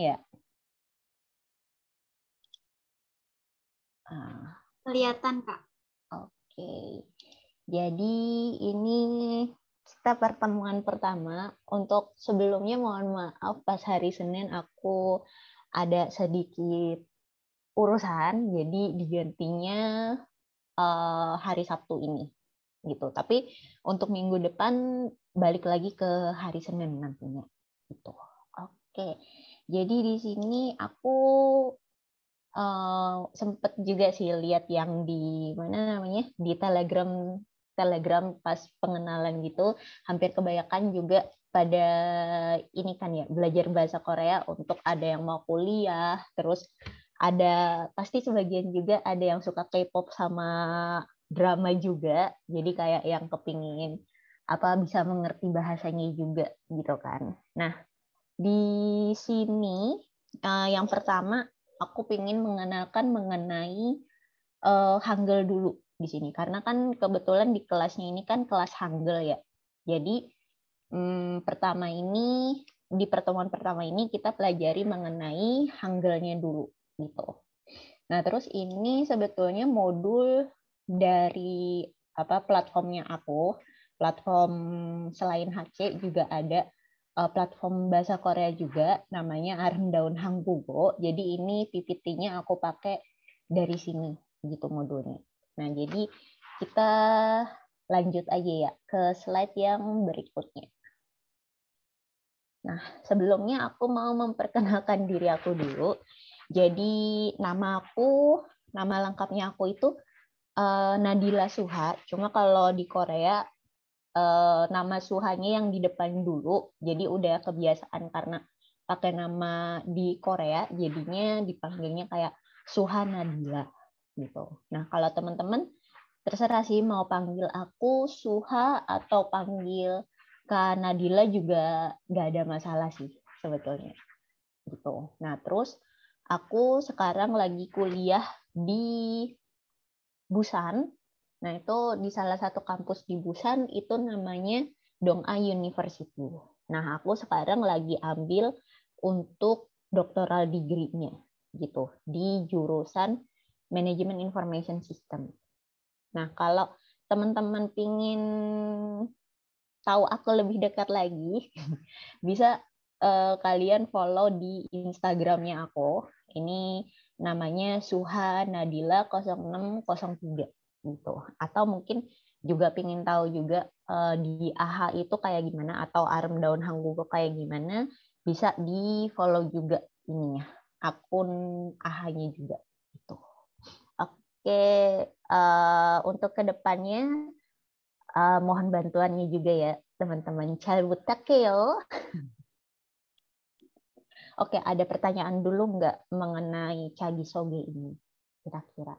Iya. Ah. Kelihatan, Kak. Oke. Jadi ini kita pertemuan pertama. Untuk sebelumnya mohon maaf pas hari Senin aku ada sedikit urusan, jadi digantinya uh, hari Sabtu ini gitu. Tapi untuk minggu depan balik lagi ke hari Senin nantinya. Gitu. Oke. Okay. Jadi di sini aku uh, sempet juga sih lihat yang di mana namanya di Telegram Telegram pas pengenalan gitu hampir kebanyakan juga pada ini kan ya belajar bahasa Korea untuk ada yang mau kuliah terus ada pasti sebagian juga ada yang suka K-pop sama drama juga jadi kayak yang kepingin apa bisa mengerti bahasanya juga gitu kan nah di sini uh, yang pertama aku ingin mengenalkan mengenai uh, Hangul dulu di sini karena kan kebetulan di kelasnya ini kan kelas Hangul ya. Jadi um, pertama ini di pertemuan pertama ini kita pelajari mengenai Hangulnya dulu gitu. Nah, terus ini sebetulnya modul dari apa platformnya aku. Platform selain HC juga ada Eh, platform bahasa Korea juga namanya Daun Hanggugo. Jadi ini PPT-nya aku pakai dari sini gitu modulnya. Nah, jadi kita lanjut aja ya ke slide yang berikutnya. Nah, sebelumnya aku mau memperkenalkan diri aku dulu. Jadi nama aku, nama lengkapnya aku itu eh, Nadila Suha. Cuma kalau di Korea uh, nama suhanya yang di depan dulu. Jadi udah kebiasaan karena pakai nama di Korea, jadinya dipanggilnya kayak Suha Nadila gitu. Nah kalau teman-teman terserah sih mau panggil aku Suha atau panggil Kak Nadila juga nggak ada masalah sih sebetulnya gitu. Nah terus aku sekarang lagi kuliah di Busan Nah, itu di salah satu kampus di Busan itu namanya Dong-A University. Nah, aku sekarang lagi ambil untuk doktoral degree-nya gitu di jurusan Management information system. Nah, kalau teman-teman pingin tahu aku lebih dekat lagi, bisa uh, kalian follow di Instagramnya aku. Ini namanya Suha Nadila 0603 gitu atau mungkin juga pingin tahu juga uh, di AHA itu kayak gimana atau Arm Daun hanggu kayak gimana bisa di follow juga ini ya akun AHA-nya juga itu oke uh, untuk kedepannya uh, eh, mohon bantuannya juga ya teman-teman calbut takeo oke ada pertanyaan dulu nggak mengenai cagi soge ini kira-kira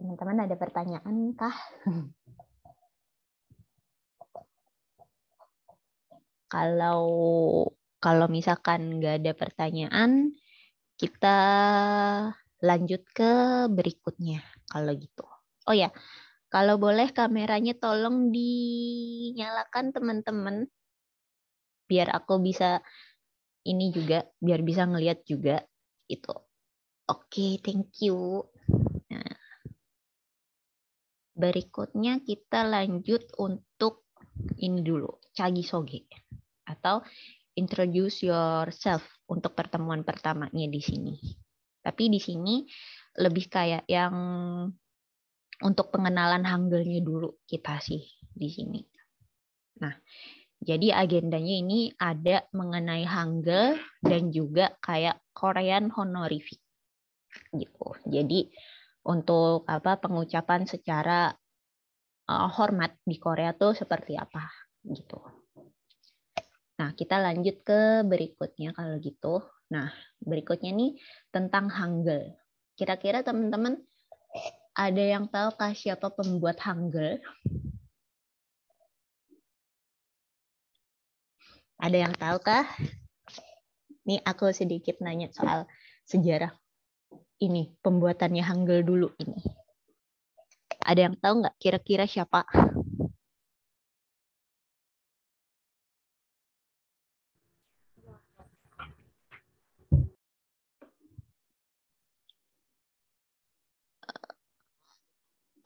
Teman-teman ada pertanyaan kah? kalau kalau misalkan nggak ada pertanyaan, kita lanjut ke berikutnya kalau gitu. Oh ya, kalau boleh kameranya tolong dinyalakan teman-teman, biar aku bisa ini juga, biar bisa ngelihat juga itu. Oke, okay, thank you. Berikutnya kita lanjut untuk ini dulu, cagi soge atau introduce yourself untuk pertemuan pertamanya di sini. Tapi di sini lebih kayak yang untuk pengenalan hanggelnya dulu kita sih di sini. Nah, jadi agendanya ini ada mengenai hanggel dan juga kayak Korean honorific gitu. Jadi untuk apa pengucapan secara uh, hormat di Korea tuh seperti apa gitu. Nah, kita lanjut ke berikutnya kalau gitu. Nah, berikutnya nih tentang Hangul. Kira-kira teman-teman ada yang tahu kah siapa pembuat Hangul? Ada yang tahu kah? Nih aku sedikit nanya soal sejarah ini pembuatannya Hanggel dulu ini. Ada yang tahu nggak kira-kira siapa?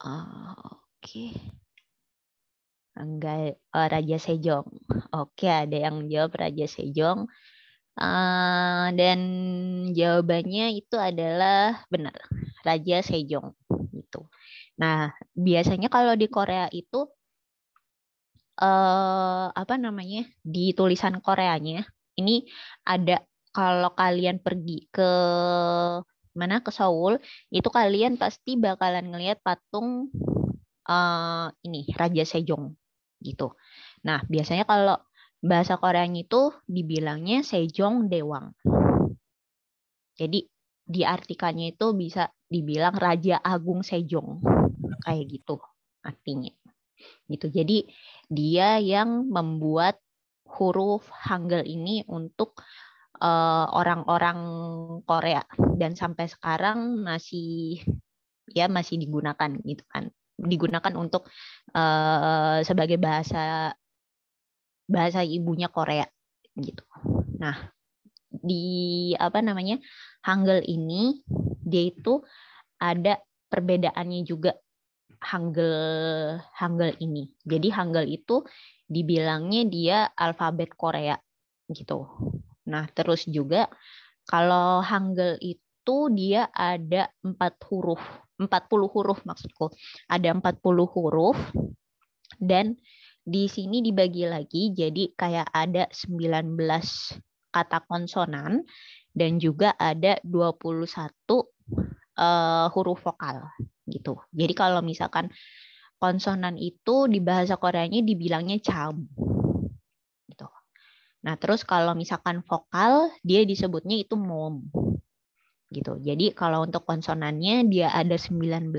Oke. Okay. Eh, Raja Sejong. Oke, okay, ada yang jawab Raja Sejong, Uh, dan jawabannya itu adalah benar, Raja Sejong itu. Nah, biasanya kalau di Korea itu uh, apa namanya? di tulisan Koreanya ini ada kalau kalian pergi ke mana ke Seoul, itu kalian pasti bakalan ngelihat patung uh, ini Raja Sejong gitu. Nah, biasanya kalau bahasa Koreanya itu dibilangnya Sejong Dewang. Jadi diartikannya itu bisa dibilang Raja Agung Sejong. Kayak gitu artinya. Gitu. Jadi dia yang membuat huruf Hangul ini untuk eh, orang-orang uh, Korea dan sampai sekarang masih ya masih digunakan gitu kan digunakan untuk uh, sebagai bahasa bahasa ibunya Korea gitu. Nah, di apa namanya? Hangul ini dia itu ada perbedaannya juga Hangul Hangul ini. Jadi Hangul itu dibilangnya dia alfabet Korea gitu. Nah, terus juga kalau Hangul itu dia ada empat huruf, 40 huruf maksudku. Ada 40 huruf dan di sini dibagi lagi jadi kayak ada 19 kata konsonan dan juga ada 21 uh, eh, huruf vokal gitu. Jadi kalau misalkan konsonan itu di bahasa Koreanya dibilangnya cham. Gitu. Nah, terus kalau misalkan vokal dia disebutnya itu mom. Gitu. Jadi kalau untuk konsonannya dia ada 19,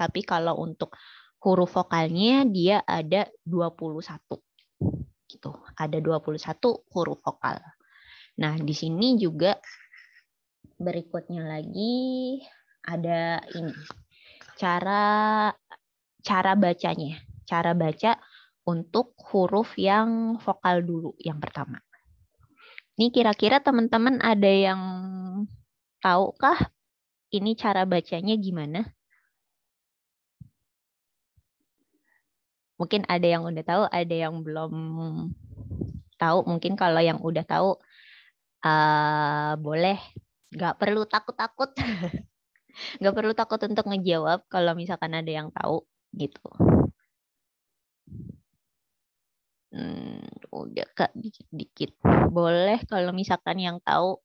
tapi kalau untuk huruf vokalnya dia ada 21. Gitu. Ada 21 huruf vokal. Nah, di sini juga berikutnya lagi ada ini. Cara cara bacanya. Cara baca untuk huruf yang vokal dulu yang pertama. Ini kira-kira teman-teman ada yang tahukah ini cara bacanya gimana? mungkin ada yang udah tahu, ada yang belum tahu. Mungkin kalau yang udah tahu uh, boleh, nggak perlu takut-takut, nggak perlu takut untuk ngejawab kalau misalkan ada yang tahu gitu. Hmm, udah kak dikit-dikit. Boleh kalau misalkan yang tahu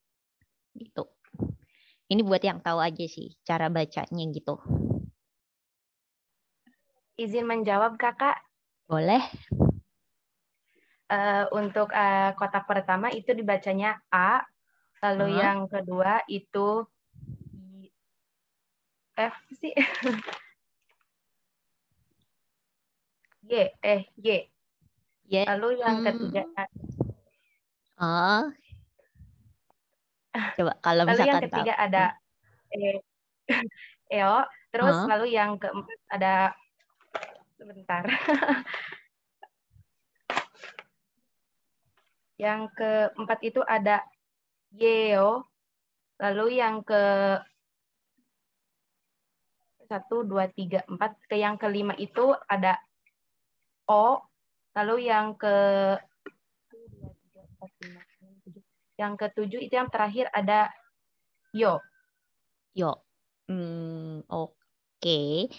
gitu. Ini buat yang tahu aja sih cara bacanya gitu izin menjawab kakak. Boleh. Uh, untuk uh, eh, kotak pertama itu dibacanya A, lalu uh. yang kedua itu F sih. y, eh Y. y. Lalu yang hmm. ketiga A. Uh. Coba kalau lalu yang ketiga tahu. ada E, EO, terus uh. lalu yang keempat ada sebentar. yang keempat itu ada yeo. Lalu yang ke satu, dua, tiga, empat. Ke yang kelima itu ada o. Lalu yang ke yang ketujuh itu yang terakhir ada yo. Yo. Hmm, oke. Okay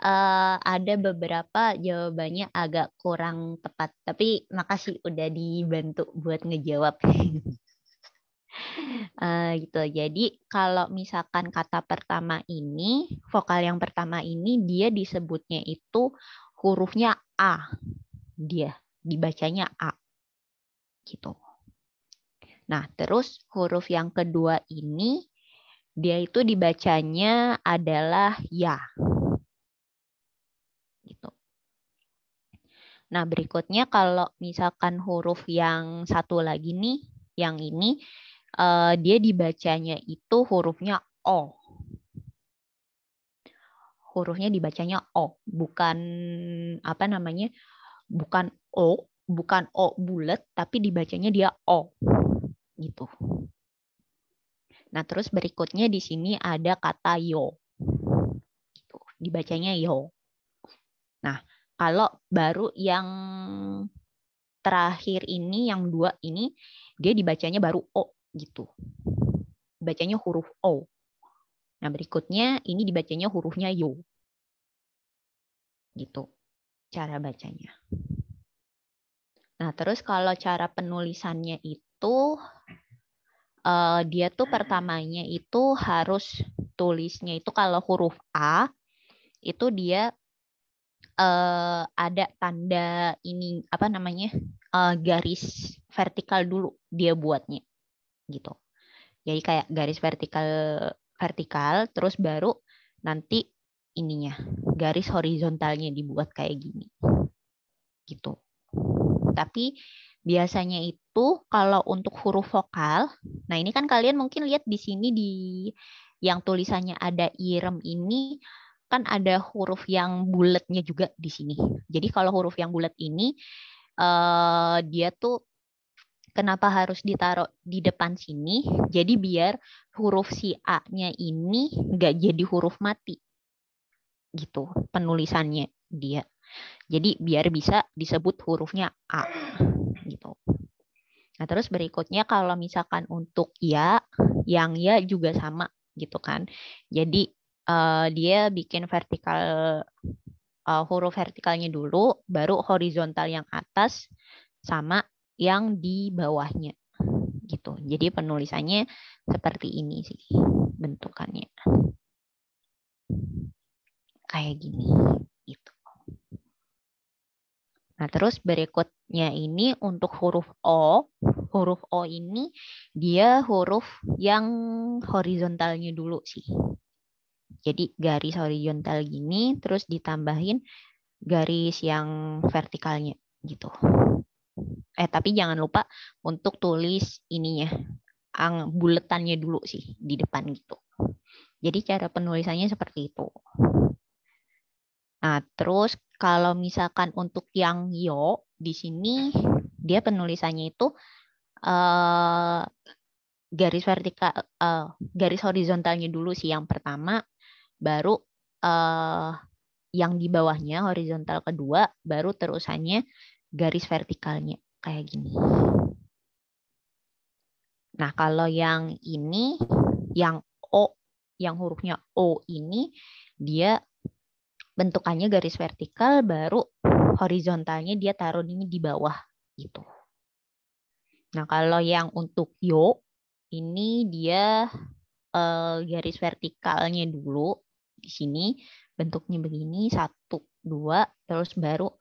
uh, ada beberapa jawabannya agak kurang tepat. Tapi makasih udah dibantu buat ngejawab. uh, gitu. Jadi kalau misalkan kata pertama ini, vokal yang pertama ini dia disebutnya itu hurufnya A. Dia dibacanya A. Gitu. Nah, terus huruf yang kedua ini dia itu dibacanya adalah ya gitu. Nah, berikutnya kalau misalkan huruf yang satu lagi nih, yang ini, uh, dia dibacanya itu hurufnya O. Hurufnya dibacanya O, bukan apa namanya, bukan O, bukan O bulat, tapi dibacanya dia O. Gitu. Nah, terus berikutnya di sini ada kata yo. Gitu, dibacanya yo. Nah, kalau baru yang terakhir ini yang dua ini dia dibacanya baru o gitu. Bacanya huruf o. Nah, berikutnya ini dibacanya hurufnya yo. Gitu cara bacanya. Nah, terus kalau cara penulisannya itu uh, dia tuh pertamanya itu harus tulisnya itu kalau huruf A itu dia uh, ada tanda ini apa namanya uh, garis vertikal dulu dia buatnya gitu. Jadi kayak garis vertikal vertikal terus baru nanti ininya garis horizontalnya dibuat kayak gini. Gitu. Tapi biasanya itu kalau untuk huruf vokal, nah ini kan kalian mungkin lihat di sini di yang tulisannya ada irem ini kan ada huruf yang bulatnya juga di sini. Jadi kalau huruf yang bulat ini uh, dia tuh kenapa harus ditaruh di depan sini? Jadi biar huruf si A-nya ini nggak jadi huruf mati. Gitu penulisannya dia. Jadi biar bisa disebut hurufnya A gitu. Nah, terus berikutnya kalau misalkan untuk ya, yang ya juga sama gitu kan. Jadi uh, dia bikin vertikal uh, huruf vertikalnya dulu, baru horizontal yang atas sama yang di bawahnya gitu. Jadi penulisannya seperti ini sih bentukannya. Kayak gini gitu. Nah, terus berikutnya ini untuk huruf O. Huruf O ini dia huruf yang horizontalnya dulu sih jadi garis horizontal gini terus ditambahin garis yang vertikalnya gitu. Eh tapi jangan lupa untuk tulis ininya ang buletannya dulu sih di depan gitu. Jadi cara penulisannya seperti itu. Nah, terus kalau misalkan untuk yang yo di sini dia penulisannya itu uh, garis vertikal uh, garis horizontalnya dulu sih yang pertama baru uh, yang di bawahnya horizontal kedua baru terusannya garis vertikalnya kayak gini. Nah, kalau yang ini yang O yang hurufnya O ini dia bentukannya garis vertikal baru horizontalnya dia taruh ini di bawah itu. Nah, kalau yang untuk yo ini dia uh, garis vertikalnya dulu di sini bentuknya begini satu dua terus baru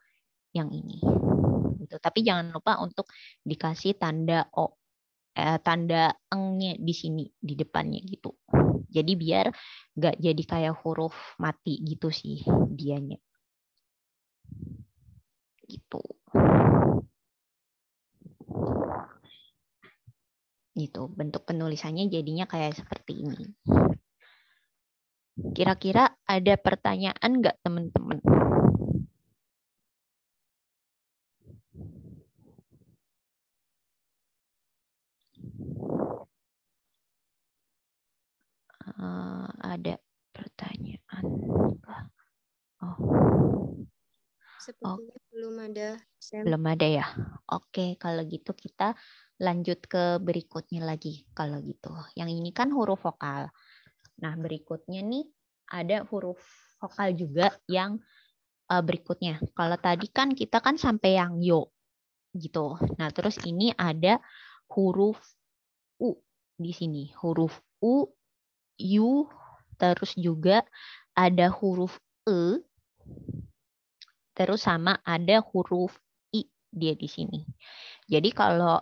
yang ini gitu tapi jangan lupa untuk dikasih tanda o eh, tanda engnya di sini di depannya gitu jadi biar nggak jadi kayak huruf mati gitu sih dianya gitu gitu bentuk penulisannya jadinya kayak seperti ini Kira-kira ada pertanyaan nggak teman-teman? Uh, ada pertanyaan Oh. Sepertinya oh. belum ada. Sam. Belum ada ya. Oke, kalau gitu kita lanjut ke berikutnya lagi kalau gitu. Yang ini kan huruf vokal. Nah, berikutnya nih ada huruf vokal juga yang uh, berikutnya. Kalau tadi kan kita kan sampai yang yo gitu. Nah, terus ini ada huruf u di sini. Huruf u, u, terus juga ada huruf e, terus sama ada huruf i dia di sini. Jadi kalau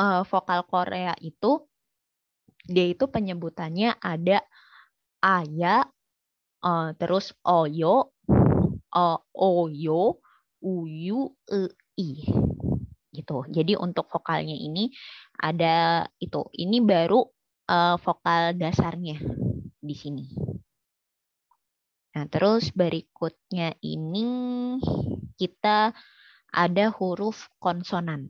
uh, vokal Korea itu dia itu penyebutannya ada aya, uh, terus oyo, uh, oyo, uyu, e, i. Gitu. Jadi untuk vokalnya ini ada itu. Ini baru uh, vokal dasarnya di sini. Nah, terus berikutnya ini kita ada huruf konsonan.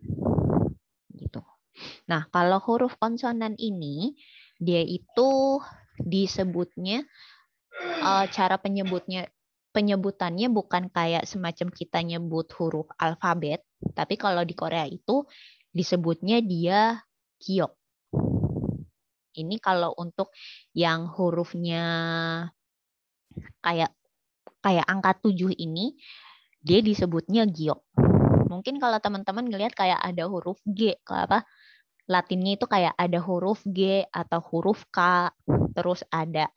Nah, kalau huruf konsonan ini dia itu disebutnya uh, cara penyebutnya penyebutannya bukan kayak semacam kita nyebut huruf alfabet, tapi kalau di Korea itu disebutnya dia kiok. Ini kalau untuk yang hurufnya kayak kayak angka 7 ini dia disebutnya giok. Mungkin kalau teman-teman ngelihat kayak ada huruf G, apa Latinnya itu kayak ada huruf G atau huruf K, terus ada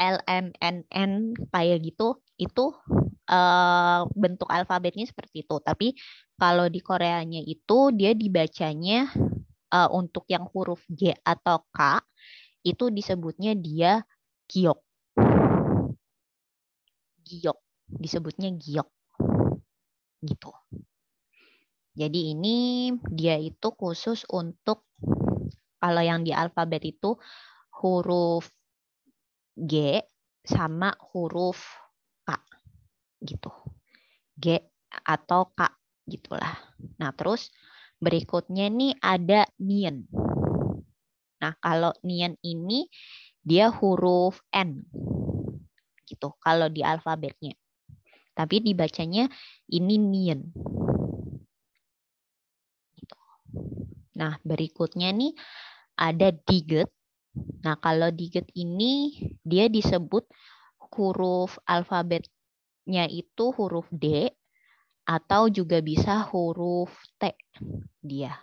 L, M, N, N, kayak gitu, itu uh, bentuk alfabetnya seperti itu. Tapi kalau di Koreanya itu dia dibacanya uh, untuk yang huruf G atau K, itu disebutnya dia giok. Giok, disebutnya giok. Gitu. Jadi ini dia itu khusus untuk kalau yang di alfabet itu huruf G sama huruf K gitu. G atau K gitulah. Nah, terus berikutnya nih ada Nian. Nah, kalau Nian ini dia huruf N. Gitu kalau di alfabetnya. Tapi dibacanya ini Nian. Gitu. Nah, berikutnya nih ada diget. Nah, kalau diget ini dia disebut huruf alfabetnya itu huruf D atau juga bisa huruf T dia.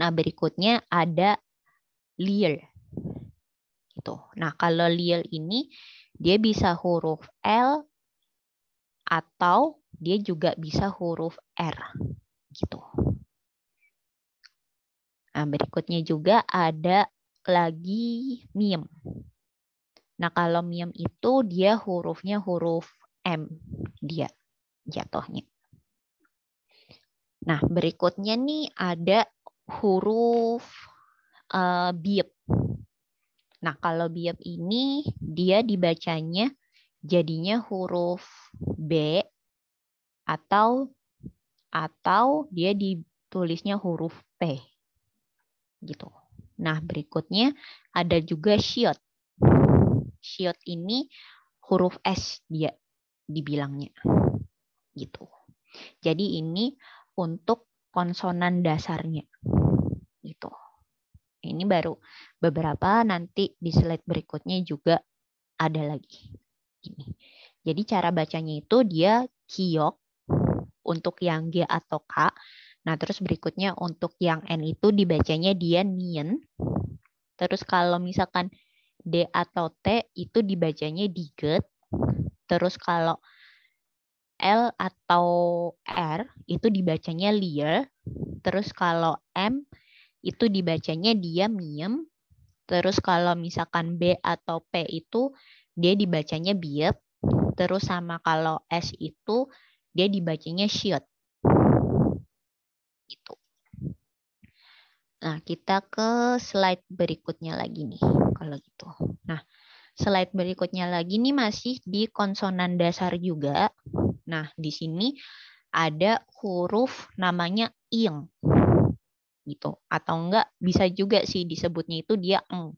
Nah, berikutnya ada Liel. Gitu. Nah, kalau Liel ini dia bisa huruf L atau dia juga bisa huruf R gitu. Nah, berikutnya juga ada lagi miem. Nah, kalau miem itu dia hurufnya huruf M dia jatuhnya. Nah, berikutnya nih ada huruf uh, biep. Nah, kalau biep ini dia dibacanya jadinya huruf B atau atau dia ditulisnya huruf P gitu. Nah, berikutnya ada juga shield. Shield ini huruf S dia dibilangnya. Gitu. Jadi ini untuk konsonan dasarnya. Gitu. Ini baru beberapa nanti di slide berikutnya juga ada lagi. Ini. Jadi cara bacanya itu dia kiok untuk yang G atau K Nah, terus berikutnya untuk yang N itu dibacanya dia nien. Terus kalau misalkan D atau T itu dibacanya diget. Terus kalau L atau R itu dibacanya liar. Terus kalau M itu dibacanya dia miem. Terus kalau misalkan B atau P itu dia dibacanya biep. Terus sama kalau S itu dia dibacanya shield. Nah, kita ke slide berikutnya lagi nih, kalau gitu. Nah, slide berikutnya lagi nih masih di konsonan dasar juga. Nah, di sini ada huruf namanya ing. Gitu. Atau enggak bisa juga sih disebutnya itu dia eng.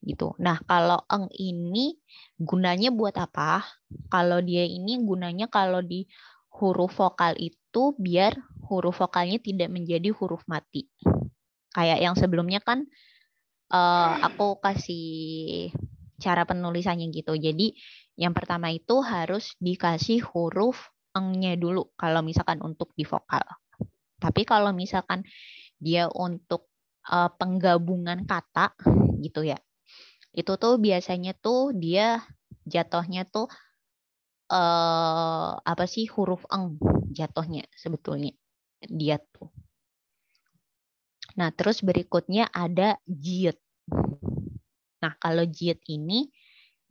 Gitu. Nah, kalau eng ini gunanya buat apa? Kalau dia ini gunanya kalau di huruf vokal itu biar huruf vokalnya tidak menjadi huruf mati Kayak yang sebelumnya kan uh, aku kasih cara penulisannya gitu. Jadi yang pertama itu harus dikasih huruf engnya dulu kalau misalkan untuk di vokal. Tapi kalau misalkan dia untuk uh, penggabungan kata gitu ya. Itu tuh biasanya tuh dia jatuhnya tuh eh apa sih huruf eng jatuhnya sebetulnya dia tuh. Nah, terus berikutnya ada jid. Nah, kalau jid ini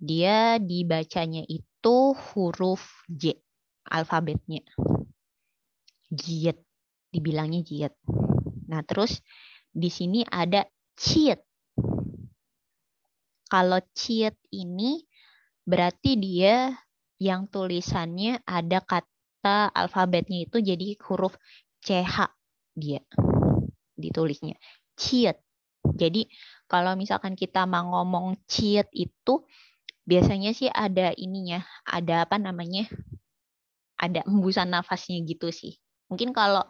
dia dibacanya itu huruf J alfabetnya. Jid dibilangnya jid. Nah, terus di sini ada ciet. Kalau ciet ini berarti dia yang tulisannya ada kata alfabetnya itu jadi huruf CH dia ditulisnya. Cheat. Jadi kalau misalkan kita mau ngomong cheat itu biasanya sih ada ininya, ada apa namanya? Ada embusan nafasnya gitu sih. Mungkin kalau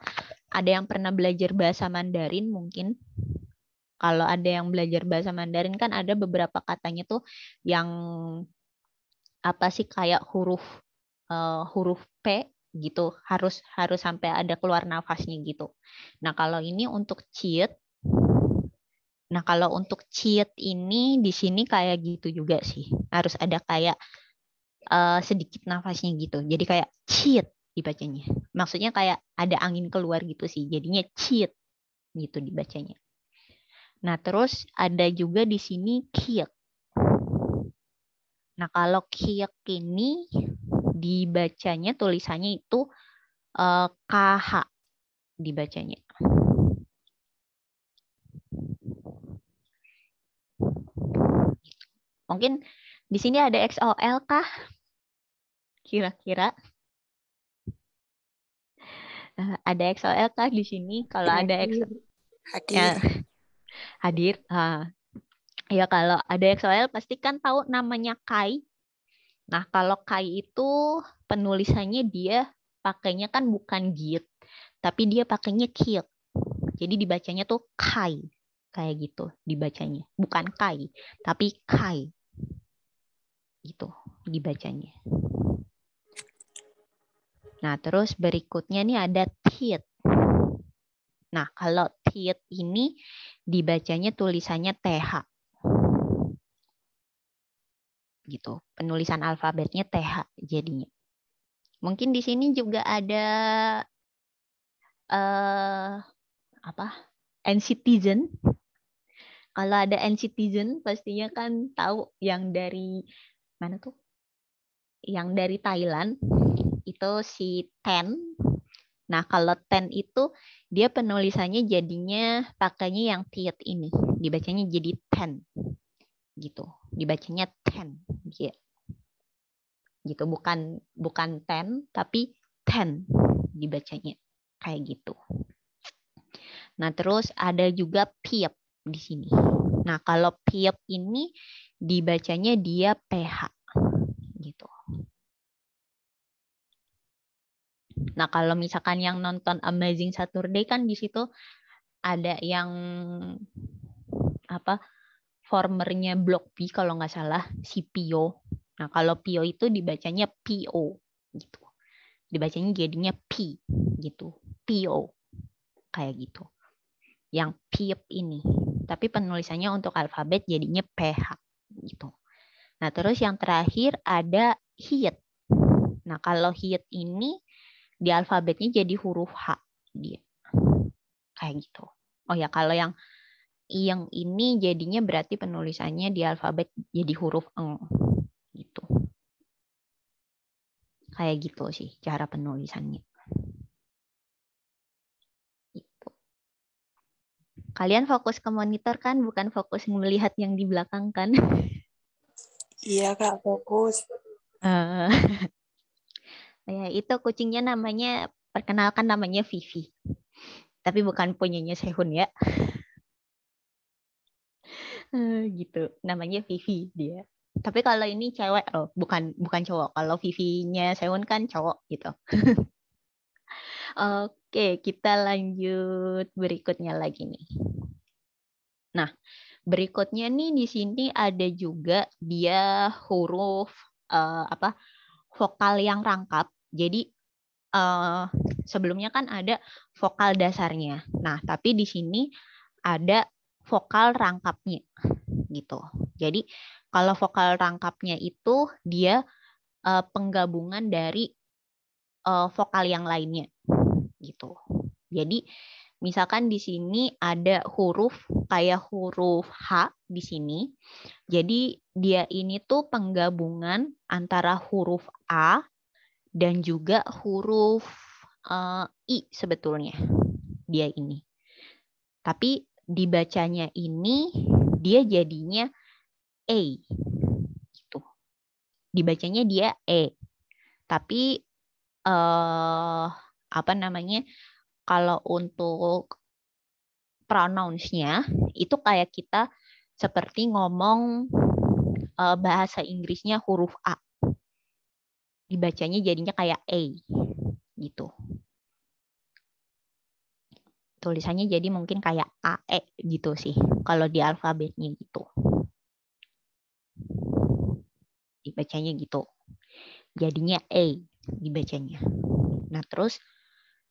ada yang pernah belajar bahasa Mandarin mungkin kalau ada yang belajar bahasa Mandarin kan ada beberapa katanya tuh yang apa sih kayak huruf uh, huruf P gitu harus harus sampai ada keluar nafasnya gitu nah kalau ini untuk cheat nah kalau untuk cheat ini di sini kayak gitu juga sih harus ada kayak uh, sedikit nafasnya gitu jadi kayak cheat dibacanya maksudnya kayak ada angin keluar gitu sih jadinya cheat gitu dibacanya nah terus ada juga di sini kiek nah kalau kiek ini dibacanya tulisannya itu KH eh, dibacanya. Mungkin di sini ada XOL kah? Kira-kira. Eh, ada XOL kah di sini? Kalau ada XOL. Hadir. Ya, hadir. Ha. Ah. Ya kalau ada XOL pasti kan tahu namanya Kai Nah, kalau Kai itu penulisannya dia pakainya kan bukan git, tapi dia pakainya kill. Jadi dibacanya tuh kai, kayak gitu dibacanya. Bukan kai, tapi kai. Gitu dibacanya. Nah, terus berikutnya nih ada tiet. Nah, kalau tiet ini dibacanya tulisannya TH gitu. Penulisan alfabetnya TH jadinya. Mungkin di sini juga ada eh apa? N-citizen. Kalau ada N-citizen pastinya kan tahu yang dari mana tuh? Yang dari Thailand itu si Ten. Nah, kalau Ten itu dia penulisannya jadinya pakainya yang tiet ini. Dibacanya jadi Ten gitu. Dibacanya ten gitu. Gitu bukan bukan ten tapi ten dibacanya kayak gitu. Nah, terus ada juga piep di sini. Nah, kalau piep ini dibacanya dia PH gitu. Nah, kalau misalkan yang nonton Amazing Saturday kan di situ ada yang apa? formernya Blok P kalau nggak salah, si Pio. Nah, kalau Pio itu dibacanya PO gitu. Dibacanya jadinya P gitu. Pio. Kayak gitu. Yang P ini. Tapi penulisannya untuk alfabet jadinya PH gitu. Nah, terus yang terakhir ada HIT. Nah, kalau HIT ini di alfabetnya jadi huruf H dia. Kayak gitu. Oh ya, kalau yang yang ini jadinya berarti penulisannya di alfabet jadi huruf eng gitu. Kayak gitu sih cara penulisannya. Gitu. Kalian fokus ke monitor kan, bukan fokus melihat yang di belakang kan? Iya kak fokus. ya itu kucingnya namanya perkenalkan namanya Vivi, tapi bukan punyanya Sehun ya. gitu namanya Vivi dia tapi kalau ini cewek loh bukan bukan cowok kalau Vivinya Sewon kan cowok gitu Oke, kita lanjut berikutnya lagi nih. Nah, berikutnya nih di sini ada juga dia huruf uh, apa vokal yang rangkap. Jadi uh, sebelumnya kan ada vokal dasarnya. Nah, tapi di sini ada vokal rangkapnya gitu. Jadi kalau vokal rangkapnya itu dia uh, penggabungan dari uh, vokal yang lainnya gitu. Jadi misalkan di sini ada huruf kayak huruf H di sini. Jadi dia ini tuh penggabungan antara huruf A dan juga huruf uh, I sebetulnya dia ini. Tapi dibacanya ini dia jadinya E. Gitu. Dibacanya dia E. Tapi eh apa namanya? Kalau untuk pronounce-nya itu kayak kita seperti ngomong uh, bahasa Inggrisnya huruf A. Dibacanya jadinya kayak A gitu tulisannya jadi mungkin kayak AE gitu sih kalau di alfabetnya gitu. Dibacanya gitu. Jadinya E dibacanya. Nah, terus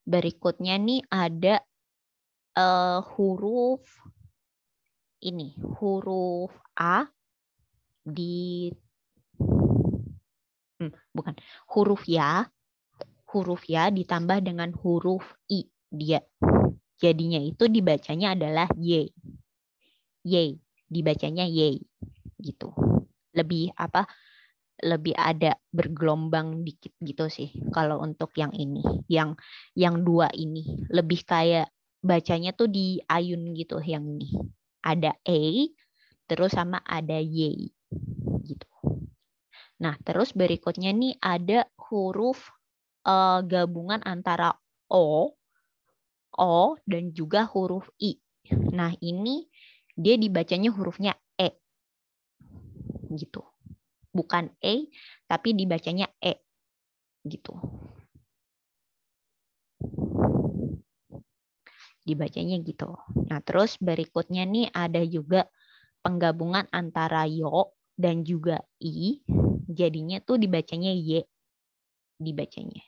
berikutnya nih ada uh, huruf ini, huruf A di hmm, bukan huruf ya, huruf ya ditambah dengan huruf I dia Jadinya itu dibacanya adalah Y. Y, dibacanya Y gitu. Lebih apa? Lebih ada bergelombang dikit gitu sih kalau untuk yang ini. Yang yang dua ini lebih kayak bacanya tuh di ayun gitu yang ini. Ada E terus sama ada Y gitu. Nah, terus berikutnya nih ada huruf uh, gabungan antara O O dan juga huruf I. Nah, ini dia dibacanya hurufnya E. Gitu. Bukan E, tapi dibacanya E. Gitu. Dibacanya gitu. Nah, terus berikutnya nih ada juga penggabungan antara yo dan juga i. Jadinya tuh dibacanya y. Dibacanya.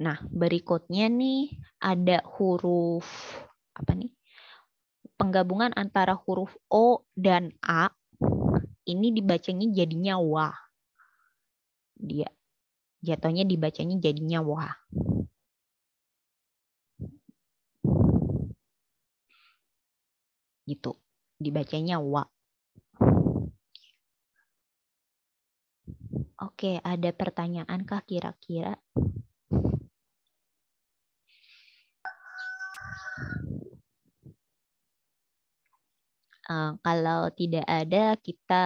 Nah, berikutnya nih ada huruf apa nih? Penggabungan antara huruf O dan A ini dibacanya jadinya wa. Dia jatuhnya dibacanya jadinya wa. Gitu. Dibacanya wa. Oke, ada pertanyaan kira-kira? Eh, kalau tidak ada, kita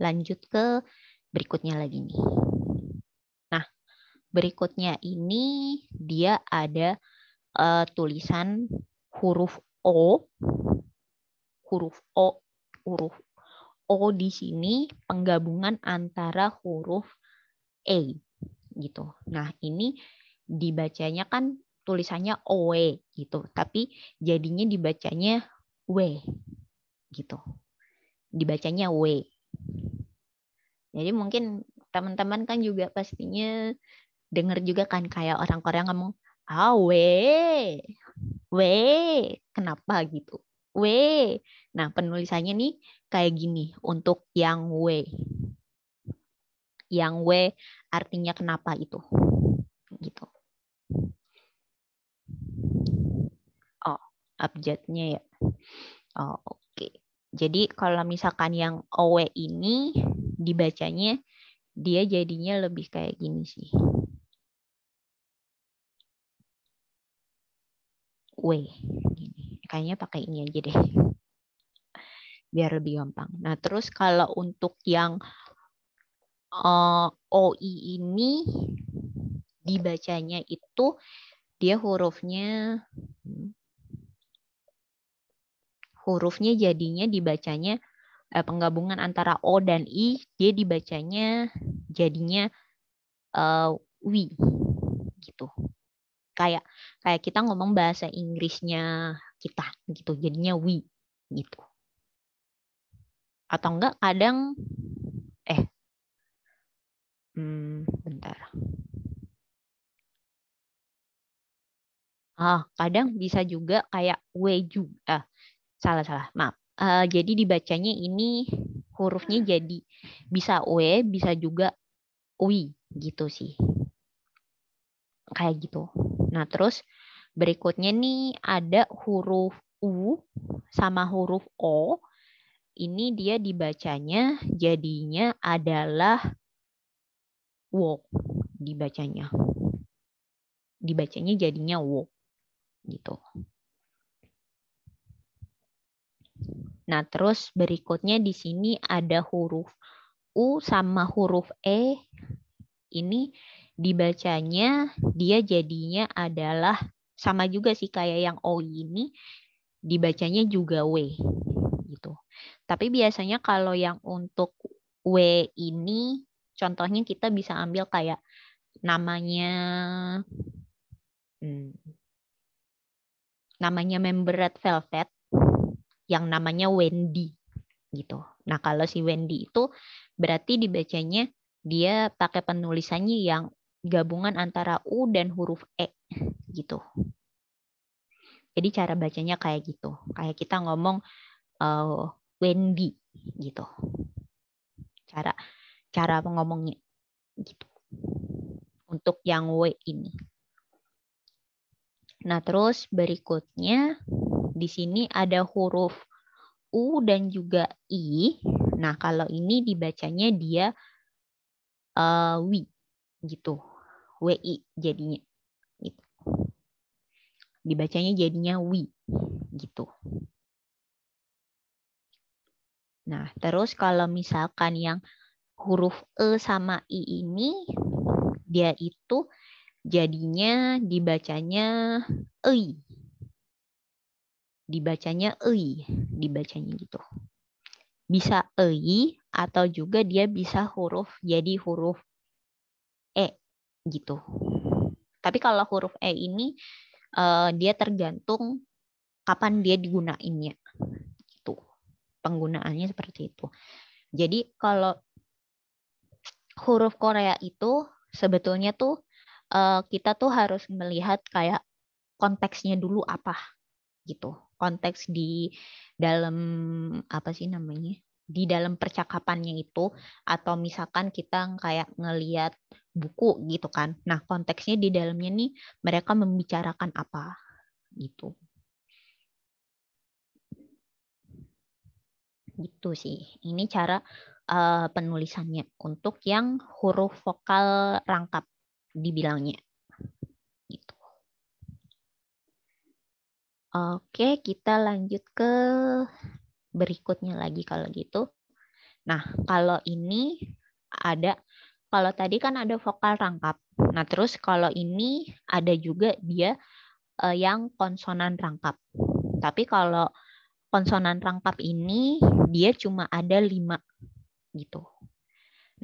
lanjut ke berikutnya lagi nih. Nah, berikutnya ini dia ada uh, tulisan huruf O. Huruf O, huruf O di sini penggabungan antara huruf E gitu. Nah, ini dibacanya kan tulisannya OE gitu, tapi jadinya dibacanya W gitu. Dibacanya W. Jadi mungkin teman-teman kan juga pastinya dengar juga kan kayak orang Korea ngomong ah, w w kenapa gitu. W. Nah, penulisannya nih kayak gini untuk yang W. Yang W artinya kenapa itu. Gitu. Oh, abjadnya ya. Oh, oke. Jadi kalau misalkan yang OW ini dibacanya dia jadinya lebih kayak gini sih. W. Gini. Kayaknya pakai ini aja deh. Biar lebih gampang. Nah, terus kalau untuk yang uh, eh, OI ini dibacanya itu dia hurufnya hurufnya jadinya dibacanya eh, penggabungan antara o dan i dia dibacanya jadinya w eh, wi gitu kayak kayak kita ngomong bahasa Inggrisnya kita gitu jadinya we gitu atau enggak kadang eh hmm, bentar ah kadang bisa juga kayak we juga ah, salah salah maaf uh, jadi dibacanya ini hurufnya jadi bisa we bisa juga wi gitu sih kayak gitu nah terus berikutnya nih ada huruf u sama huruf o ini dia dibacanya jadinya adalah wo dibacanya dibacanya jadinya wo gitu Nah, terus berikutnya di sini ada huruf U sama huruf E. Ini dibacanya dia jadinya adalah sama juga sih kayak yang O ini dibacanya juga W gitu. Tapi biasanya kalau yang untuk W ini contohnya kita bisa ambil kayak namanya hmm, namanya member Velvet yang namanya Wendy gitu. Nah, kalau si Wendy itu berarti dibacanya dia pakai penulisannya yang gabungan antara U dan huruf E gitu. Jadi cara bacanya kayak gitu. Kayak kita ngomong uh, Wendy gitu. Cara cara ngomongnya gitu. Untuk yang W ini. Nah, terus berikutnya di sini ada huruf U dan juga I. Nah, kalau ini dibacanya dia uh, eh, wi gitu. WI jadinya. Gitu. Dibacanya jadinya wi gitu. Nah, terus kalau misalkan yang huruf E sama I ini dia itu jadinya dibacanya ei dibacanya ei, dibacanya gitu. Bisa ei atau juga dia bisa huruf jadi huruf e gitu. Tapi kalau huruf e ini uh, dia tergantung kapan dia digunainnya. Itu penggunaannya seperti itu. Jadi kalau huruf Korea itu sebetulnya tuh uh, kita tuh harus melihat kayak konteksnya dulu apa gitu konteks di dalam apa sih namanya di dalam percakapannya itu atau misalkan kita kayak ngeliat buku gitu kan. Nah, konteksnya di dalamnya nih mereka membicarakan apa gitu. Gitu sih. Ini cara uh, penulisannya untuk yang huruf vokal rangkap dibilangnya. Oke, kita lanjut ke berikutnya lagi kalau gitu. Nah, kalau ini ada, kalau tadi kan ada vokal rangkap. Nah, terus kalau ini ada juga dia eh, yang konsonan rangkap. Tapi kalau konsonan rangkap ini dia cuma ada lima gitu.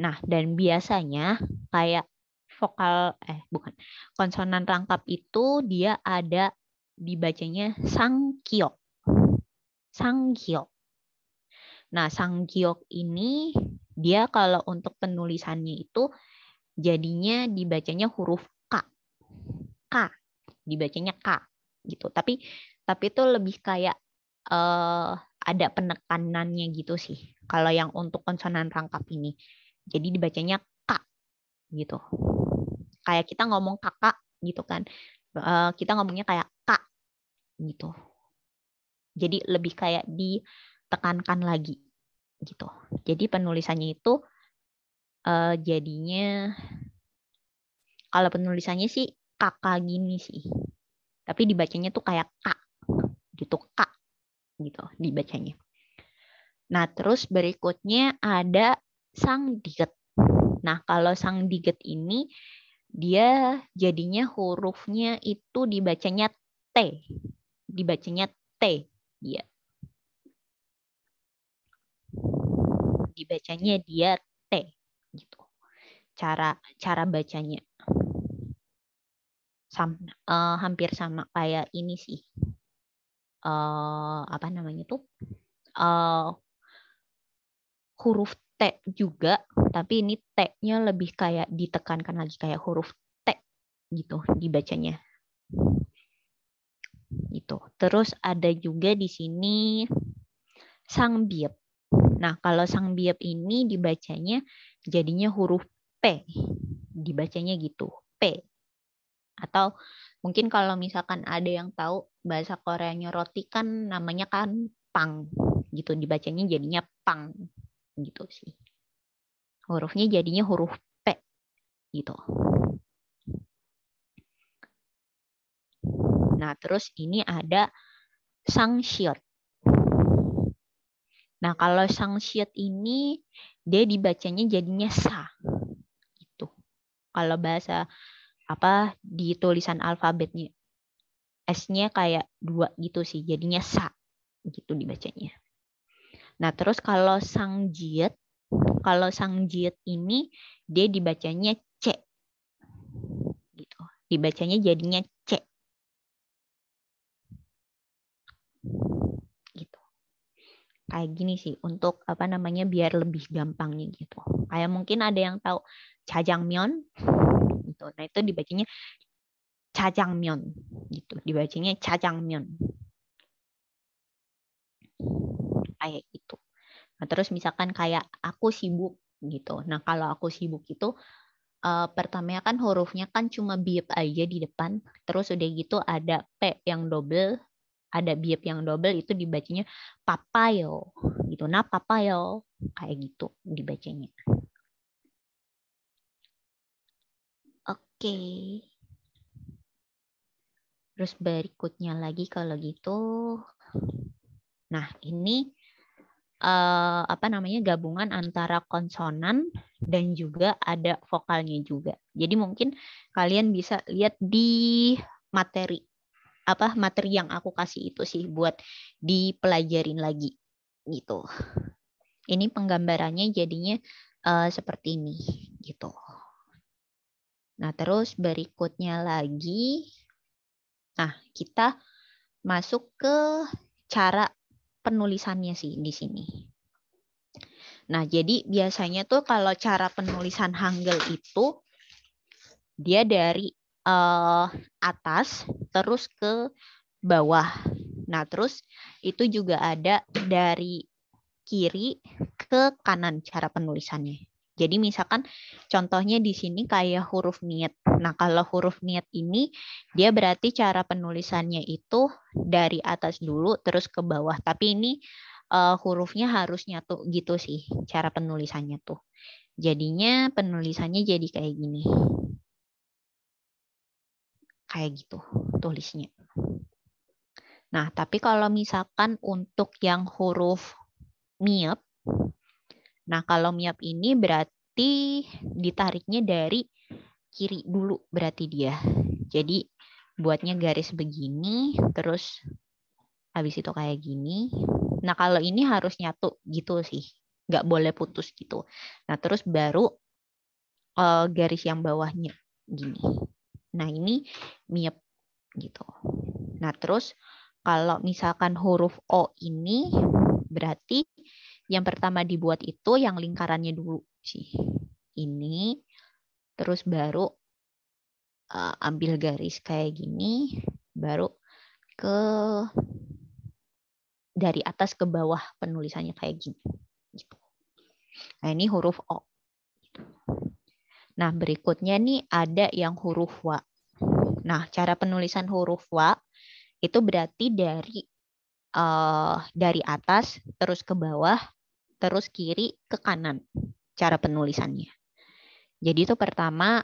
Nah, dan biasanya kayak vokal eh bukan konsonan rangkap itu dia ada dibacanya Sangkyok. Sangkyok. Nah, Sangkyok ini dia kalau untuk penulisannya itu jadinya dibacanya huruf K. K. Dibacanya K gitu. Tapi tapi itu lebih kayak eh, ada penekanannya gitu sih. Kalau yang untuk konsonan rangkap ini. Jadi dibacanya K gitu. Kayak kita ngomong kakak gitu kan. Uh, kita ngomongnya kayak gitu. Jadi lebih kayak ditekankan lagi gitu. Jadi penulisannya itu uh, jadinya kalau penulisannya sih kakak gini sih. Tapi dibacanya tuh kayak kak gitu kak gitu dibacanya. Nah terus berikutnya ada sang diget. Nah kalau sang diget ini dia jadinya hurufnya itu dibacanya T dibacanya T dia. Dibacanya dia T gitu. Cara cara bacanya sam uh, hampir sama kayak ini sih. Uh, apa namanya tuh? Uh, huruf T juga, tapi ini T-nya lebih kayak ditekankan lagi kayak huruf T gitu dibacanya. Gitu. Terus ada juga di sini sang biep. Nah, kalau sang biep ini dibacanya jadinya huruf P. Dibacanya gitu, P. Atau mungkin kalau misalkan ada yang tahu bahasa Koreanya roti kan namanya kan pang. Gitu dibacanya jadinya pang. Gitu sih. Hurufnya jadinya huruf P. Gitu. Nah, terus ini ada sangsiot. Nah, kalau sangsiot ini dia dibacanya jadinya sa. Itu. Kalau bahasa apa di tulisan alfabetnya S-nya kayak dua gitu sih, jadinya sa gitu dibacanya. Nah, terus kalau sangjiet, kalau sangjiet ini dia dibacanya C. Gitu. Dibacanya jadinya C. kayak gini sih untuk apa namanya biar lebih gampangnya gitu. Kayak mungkin ada yang tahu cajangmyeon gitu. Nah, itu dibacanya cajangmyeon gitu. Dibacanya cajangmyeon. Kayak gitu. Nah, terus misalkan kayak aku sibuk gitu. Nah, kalau aku sibuk itu uh, eh, pertamanya kan hurufnya kan cuma biep aja di depan, terus udah gitu ada P yang double, ada biap yang double itu dibacanya papayo gitu. Nah papayo kayak gitu dibacanya. Oke. Terus berikutnya lagi kalau gitu. Nah ini uh, apa namanya gabungan antara konsonan dan juga ada vokalnya juga. Jadi mungkin kalian bisa lihat di materi apa materi yang aku kasih itu sih buat dipelajarin lagi gitu. Ini penggambarannya jadinya uh, seperti ini gitu. Nah, terus berikutnya lagi nah, kita masuk ke cara penulisannya sih di sini. Nah, jadi biasanya tuh kalau cara penulisan Hangul itu dia dari uh, atas terus ke bawah. Nah, terus itu juga ada dari kiri ke kanan cara penulisannya. Jadi misalkan contohnya di sini kayak huruf niat. Nah, kalau huruf niat ini dia berarti cara penulisannya itu dari atas dulu terus ke bawah. Tapi ini uh, hurufnya harus nyatu gitu sih cara penulisannya tuh. Jadinya penulisannya jadi kayak gini. Kayak gitu tulisnya. Nah, tapi kalau misalkan untuk yang huruf miap, nah kalau miap ini berarti ditariknya dari kiri dulu berarti dia. Jadi buatnya garis begini, terus habis itu kayak gini. Nah, kalau ini harus nyatu gitu sih. Nggak boleh putus gitu. Nah, terus baru eh, garis yang bawahnya gini. Nah, ini miep gitu. Nah, terus kalau misalkan huruf O ini berarti yang pertama dibuat itu yang lingkarannya dulu sih. Ini terus baru uh, ambil garis kayak gini, baru ke dari atas ke bawah penulisannya kayak gini. Gitu. Nah ini huruf O. Nah berikutnya nih ada yang huruf wa Nah, cara penulisan huruf wa itu berarti dari uh, dari atas terus ke bawah, terus kiri ke kanan cara penulisannya. Jadi itu pertama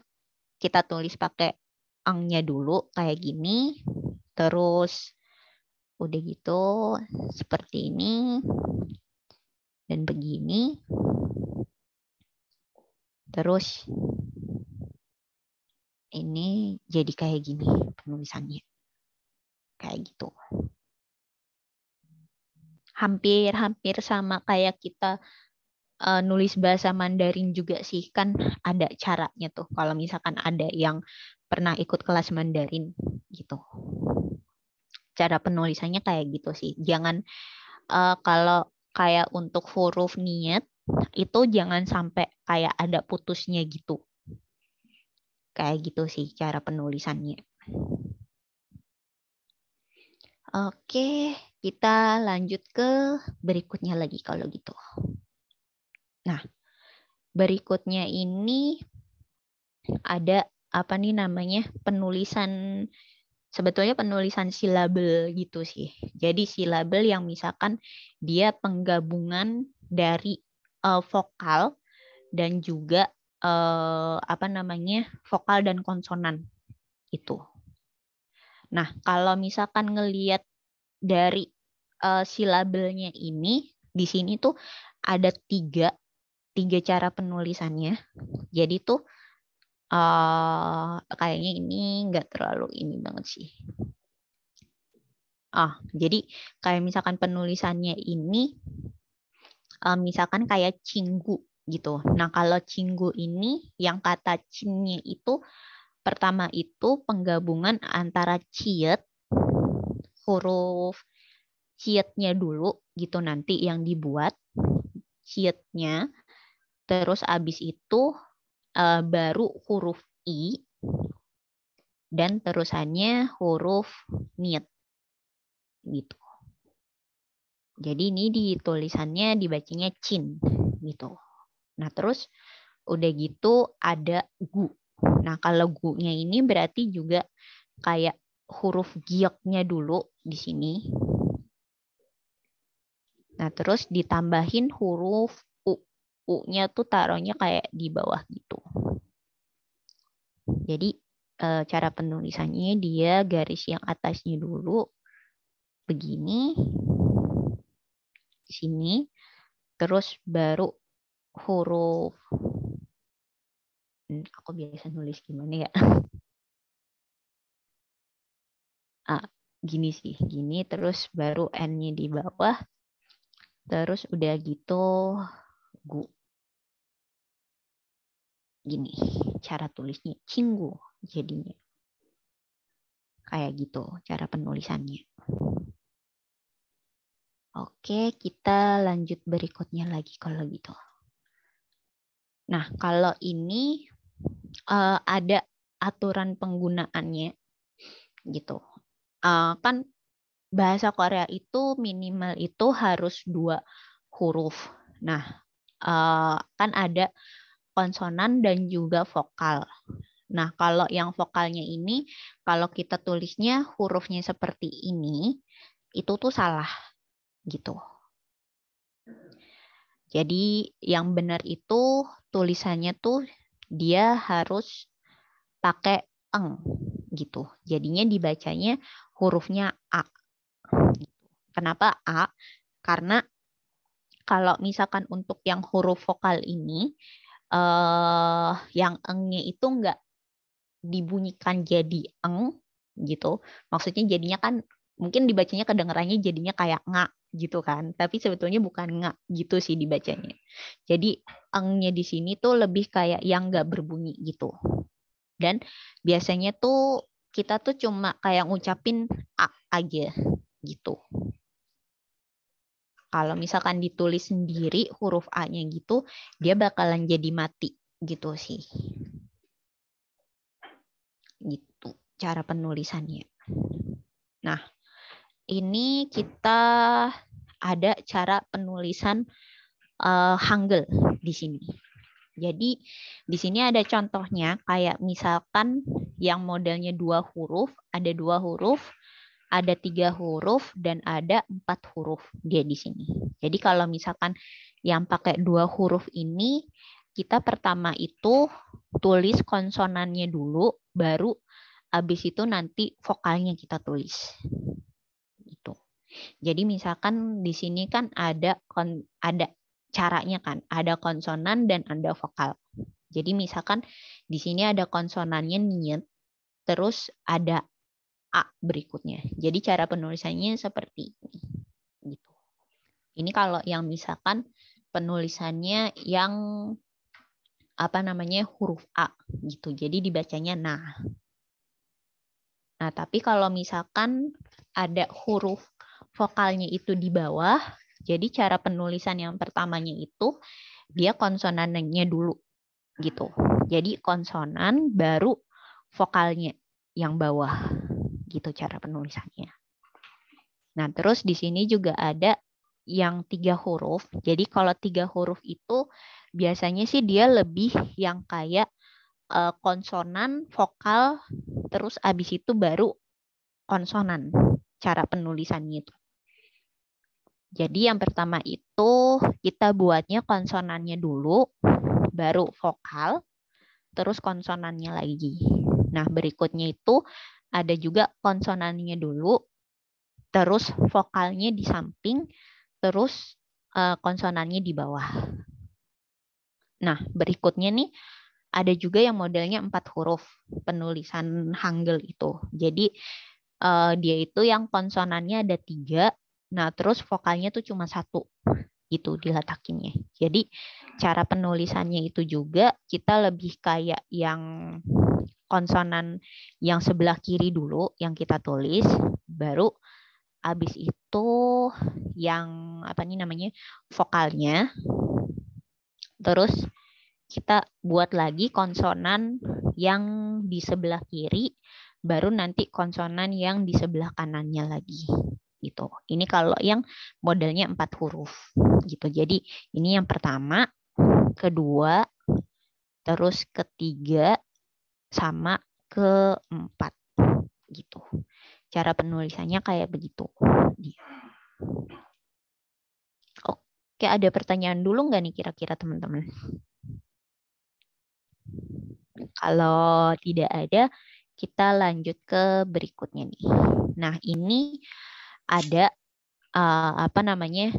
kita tulis pakai angnya dulu kayak gini, terus udah gitu seperti ini dan begini. Terus ini jadi kayak gini penulisannya. Kayak gitu. Hampir-hampir sama kayak kita uh, nulis bahasa Mandarin juga sih. Kan ada caranya tuh. Kalau misalkan ada yang pernah ikut kelas Mandarin gitu. Cara penulisannya kayak gitu sih. Jangan uh, kalau kayak untuk huruf niat itu jangan sampai kayak ada putusnya gitu Kayak gitu sih cara penulisannya. Oke, kita lanjut ke berikutnya lagi kalau gitu. Nah, berikutnya ini ada apa nih namanya penulisan sebetulnya penulisan silabel gitu sih. Jadi silabel yang misalkan dia penggabungan dari uh, vokal dan juga eh, apa namanya vokal dan konsonan itu. Nah kalau misalkan ngelihat dari eh, silabelnya ini di sini tuh ada tiga tiga cara penulisannya. Jadi tuh eh, kayaknya ini nggak terlalu ini banget sih. Ah, jadi kayak misalkan penulisannya ini, eh, misalkan kayak cinggu gitu. Nah, kalau cinggu ini yang kata cinnya itu pertama itu penggabungan antara ciet huruf cietnya dulu gitu nanti yang dibuat cietnya terus abis itu uh, baru huruf i dan terusannya huruf niat gitu. Jadi ini ditulisannya tulisannya dibacanya cin gitu. Nah, terus udah gitu ada gu. Nah, kalau gu-nya ini berarti juga kayak huruf gioknya dulu di sini. Nah, terus ditambahin huruf U. U-nya tuh taruhnya kayak di bawah gitu. Jadi, eh, cara penulisannya dia garis yang atasnya dulu begini sini terus baru huruf hmm, aku biasa nulis gimana ya ah, gini sih gini terus baru n-nya di bawah terus udah gitu gu gini cara tulisnya cinggu jadinya kayak gitu cara penulisannya Oke, kita lanjut berikutnya lagi kalau gitu. Nah, kalau ini uh, ada aturan penggunaannya gitu. Uh, kan bahasa Korea itu minimal itu harus dua huruf. Nah, uh, kan ada konsonan dan juga vokal. Nah, kalau yang vokalnya ini, kalau kita tulisnya hurufnya seperti ini, itu tuh salah gitu. Jadi yang benar itu tulisannya tuh dia harus pakai eng gitu. Jadinya dibacanya hurufnya a. Kenapa a? Karena kalau misalkan untuk yang huruf vokal ini eh yang engnya itu enggak dibunyikan jadi eng gitu. Maksudnya jadinya kan mungkin dibacanya kedengarannya jadinya kayak nga gitu kan. Tapi sebetulnya bukan nggak gitu sih dibacanya. Hmm. Jadi engnya di sini tuh lebih kayak yang nggak berbunyi gitu. Dan biasanya tuh kita tuh cuma kayak ngucapin a aja gitu. Kalau misalkan ditulis sendiri huruf A-nya gitu, dia bakalan jadi mati gitu sih. Gitu cara penulisannya. Nah, ini kita ada cara penulisan uh, Hangul di sini. Jadi di sini ada contohnya kayak misalkan yang modelnya dua huruf, ada dua huruf, ada tiga huruf, dan ada empat huruf dia di sini. Jadi kalau misalkan yang pakai dua huruf ini, kita pertama itu tulis konsonannya dulu, baru habis itu nanti vokalnya kita tulis. Jadi misalkan di sini kan ada kon, ada caranya kan, ada konsonan dan ada vokal. Jadi misalkan di sini ada konsonannya niat, terus ada a berikutnya. Jadi cara penulisannya seperti ini. Gitu. Ini kalau yang misalkan penulisannya yang apa namanya huruf a gitu. Jadi dibacanya nah. Nah, tapi kalau misalkan ada huruf vokalnya itu di bawah. Jadi cara penulisan yang pertamanya itu dia konsonannya dulu gitu. Jadi konsonan baru vokalnya yang bawah gitu cara penulisannya. Nah, terus di sini juga ada yang tiga huruf. Jadi kalau tiga huruf itu biasanya sih dia lebih yang kayak eh, konsonan, vokal, terus abis itu baru konsonan cara penulisannya itu. Jadi yang pertama itu kita buatnya konsonannya dulu, baru vokal, terus konsonannya lagi. Nah, berikutnya itu ada juga konsonannya dulu, terus vokalnya di samping, terus eh, konsonannya di bawah. Nah, berikutnya nih ada juga yang modelnya empat huruf penulisan Hangul itu. Jadi eh, dia itu yang konsonannya ada tiga, Nah, terus vokalnya tuh cuma satu gitu diletakinnya. Jadi cara penulisannya itu juga kita lebih kayak yang konsonan yang sebelah kiri dulu yang kita tulis, baru abis itu yang apa nih namanya vokalnya. Terus kita buat lagi konsonan yang di sebelah kiri, baru nanti konsonan yang di sebelah kanannya lagi gitu. Ini kalau yang modelnya empat huruf gitu. Jadi ini yang pertama, kedua, terus ketiga sama keempat gitu. Cara penulisannya kayak begitu. Oke, ada pertanyaan dulu nggak nih kira-kira teman-teman? Kalau tidak ada, kita lanjut ke berikutnya nih. Nah, ini ada uh, apa namanya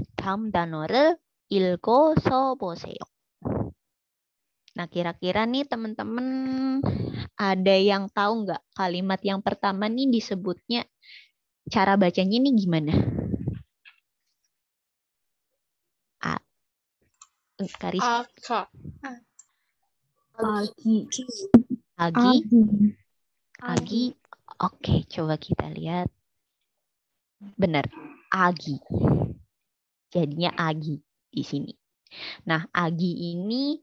danore ilko so boseyo. Nah, kira-kira nih teman-teman ada yang tahu nggak kalimat yang pertama nih disebutnya cara bacanya nih gimana? A. Eh, Karis. Alka. Agi. Agi. Agi. Oke, coba kita lihat. Benar, agi. Jadinya agi di sini. Nah, agi ini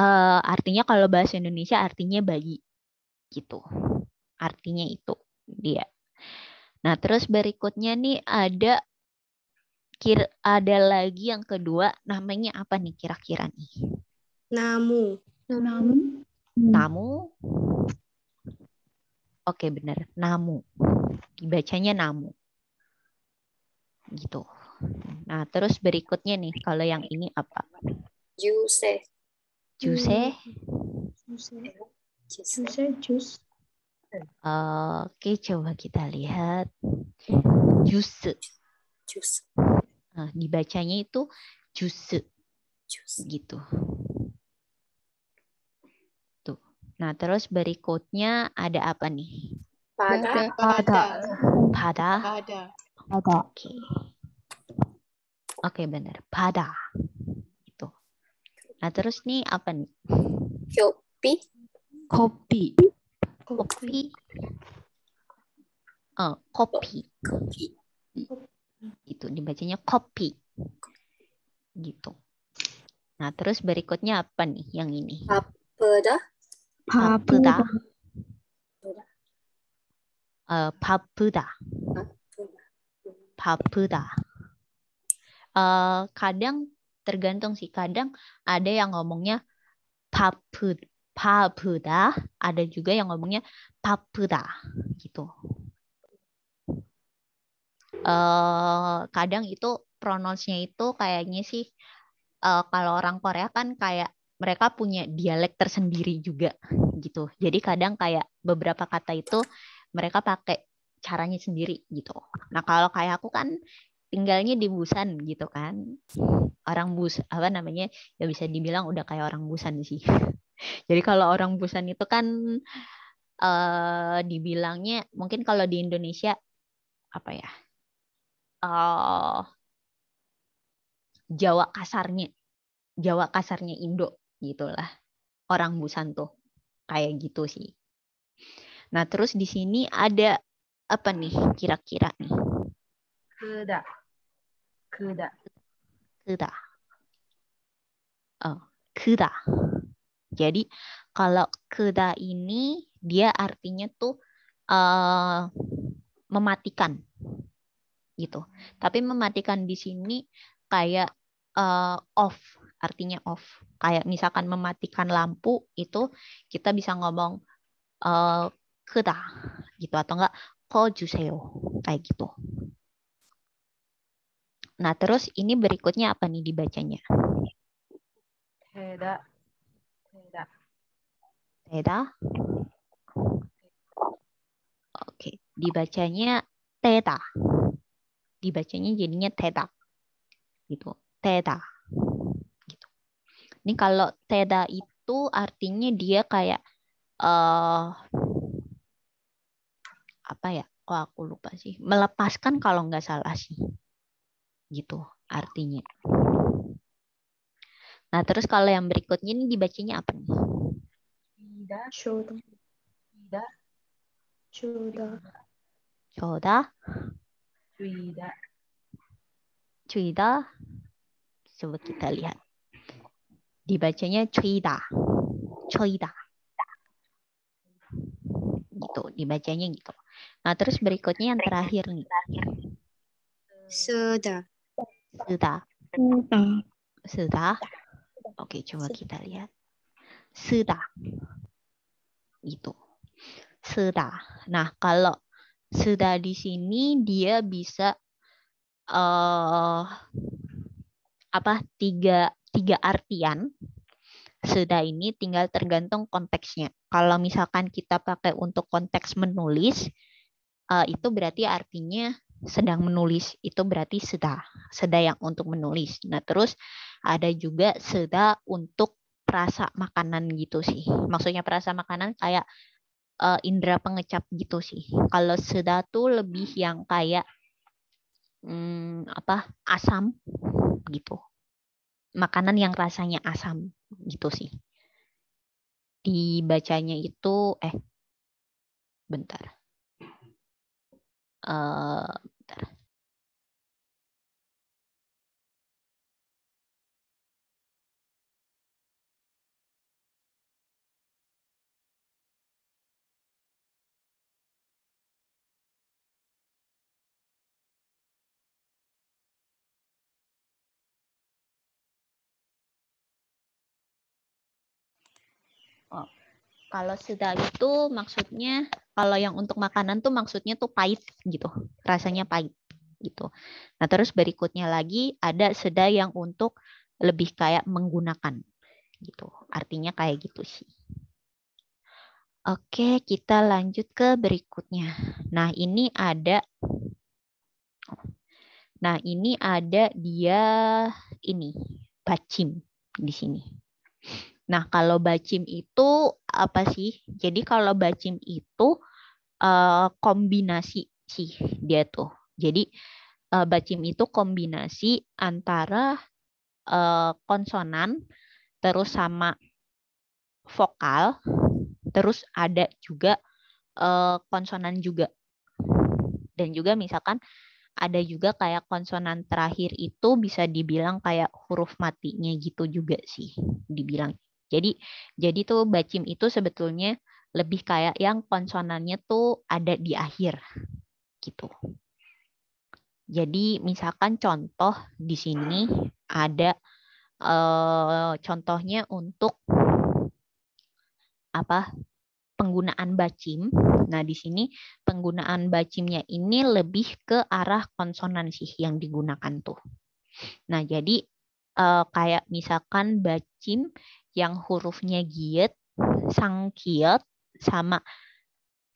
uh, artinya kalau bahasa Indonesia artinya bayi gitu. Artinya itu dia. Nah, terus berikutnya nih ada kir ada lagi yang kedua namanya apa nih kira-kira nih? Namu. Nah, namu. Namu. Oke, benar. Namu. Dibacanya namu. Gitu. Nah, terus berikutnya nih, kalau yang ini apa? Juse. Juse? Juse, Juse. Oke, coba kita lihat. Juse. Juse. Nah, dibacanya itu juse. Juse. Gitu. Nah, terus berikutnya ada apa nih? Pada. Pada. Pada. Pada. Pada. Oke. Okay. Oke, okay, benar. Pada. Itu. Nah, terus nih apa nih? Kopi. Kopi. Kopi. Uh, kopi. Kopi. Itu dibacanya kopi. Gitu. Nah, terus berikutnya apa nih yang ini? Apa dah? 바쁘다. 어, 바쁘다. 바쁘다. 어, kadang tergantung sih. Kadang ada yang ngomongnya papud, papuda, ada juga yang ngomongnya papuda gitu. Eh kadang itu pronounsnya itu kayaknya sih uh, kalau orang Korea kan kayak mereka punya dialek tersendiri juga gitu. Jadi kadang kayak beberapa kata itu mereka pakai caranya sendiri gitu. Nah kalau kayak aku kan tinggalnya di Busan gitu kan. Orang Busan apa namanya ya bisa dibilang udah kayak orang Busan sih. Jadi kalau orang Busan itu kan eh dibilangnya mungkin kalau di Indonesia apa ya? Eh, Jawa kasarnya Jawa kasarnya Indo gitulah orang Busan tuh kayak gitu sih. Nah terus di sini ada apa nih kira-kira nih? Kuda. Kuda. Kuda. Oh, kuda. Jadi kalau kuda ini dia artinya tuh uh, mematikan gitu. Tapi mematikan di sini kayak uh, off artinya off. Kayak misalkan mematikan lampu itu kita bisa ngomong uh, eh, kita gitu atau enggak kojuseo kayak gitu. Nah, terus ini berikutnya apa nih dibacanya? Teda. Teda. Teda. Oke, dibacanya teda. Dibacanya jadinya teda. Gitu. Teda. Ini kalau teda itu artinya dia kayak uh, apa ya? Oh aku lupa sih. Melepaskan kalau nggak salah sih, gitu artinya. Nah terus kalau yang berikutnya ini dibacanya apa nih? Tidak shoda. Tidak shoda. Shoda. Cuida. Cuida. Coba kita lihat dibacanya cerita cerita gitu dibacanya gitu nah terus berikutnya yang terakhir nih sudah sudah sudah oke coba kita lihat sudah itu sudah nah kalau sudah di sini dia bisa uh, apa tiga tiga artian sudah ini tinggal tergantung konteksnya. Kalau misalkan kita pakai untuk konteks menulis, uh, itu berarti artinya sedang menulis, itu berarti seda, seda yang untuk menulis. Nah terus ada juga seda untuk perasa makanan gitu sih. Maksudnya perasa makanan kayak uh, indera pengecap gitu sih. Kalau seda tuh lebih yang kayak hmm, apa asam gitu makanan yang rasanya asam gitu sih dibacanya itu eh bentar uh, Kalau sedap itu maksudnya kalau yang untuk makanan tuh maksudnya tuh pahit gitu, rasanya pahit gitu. Nah terus berikutnya lagi ada seda yang untuk lebih kayak menggunakan gitu. Artinya kayak gitu sih. Oke, kita lanjut ke berikutnya. Nah, ini ada Nah, ini ada dia ini bacim di sini. Nah, kalau bacim itu apa sih? Jadi kalau bacim itu uh, kombinasi sih dia tuh. Jadi uh, bacim itu kombinasi antara uh, konsonan terus sama vokal, terus ada juga uh, konsonan juga. Dan juga misalkan ada juga kayak konsonan terakhir itu bisa dibilang kayak huruf matinya gitu juga sih dibilang jadi jadi tuh bacim itu sebetulnya lebih kayak yang konsonannya tuh ada di akhir gitu. Jadi misalkan contoh di sini ada eh, contohnya untuk apa penggunaan bacim. Nah, di sini penggunaan bacimnya ini lebih ke arah konsonan sih yang digunakan tuh. Nah, jadi uh, kayak misalkan bacim yang hurufnya giet, sangkiet, sama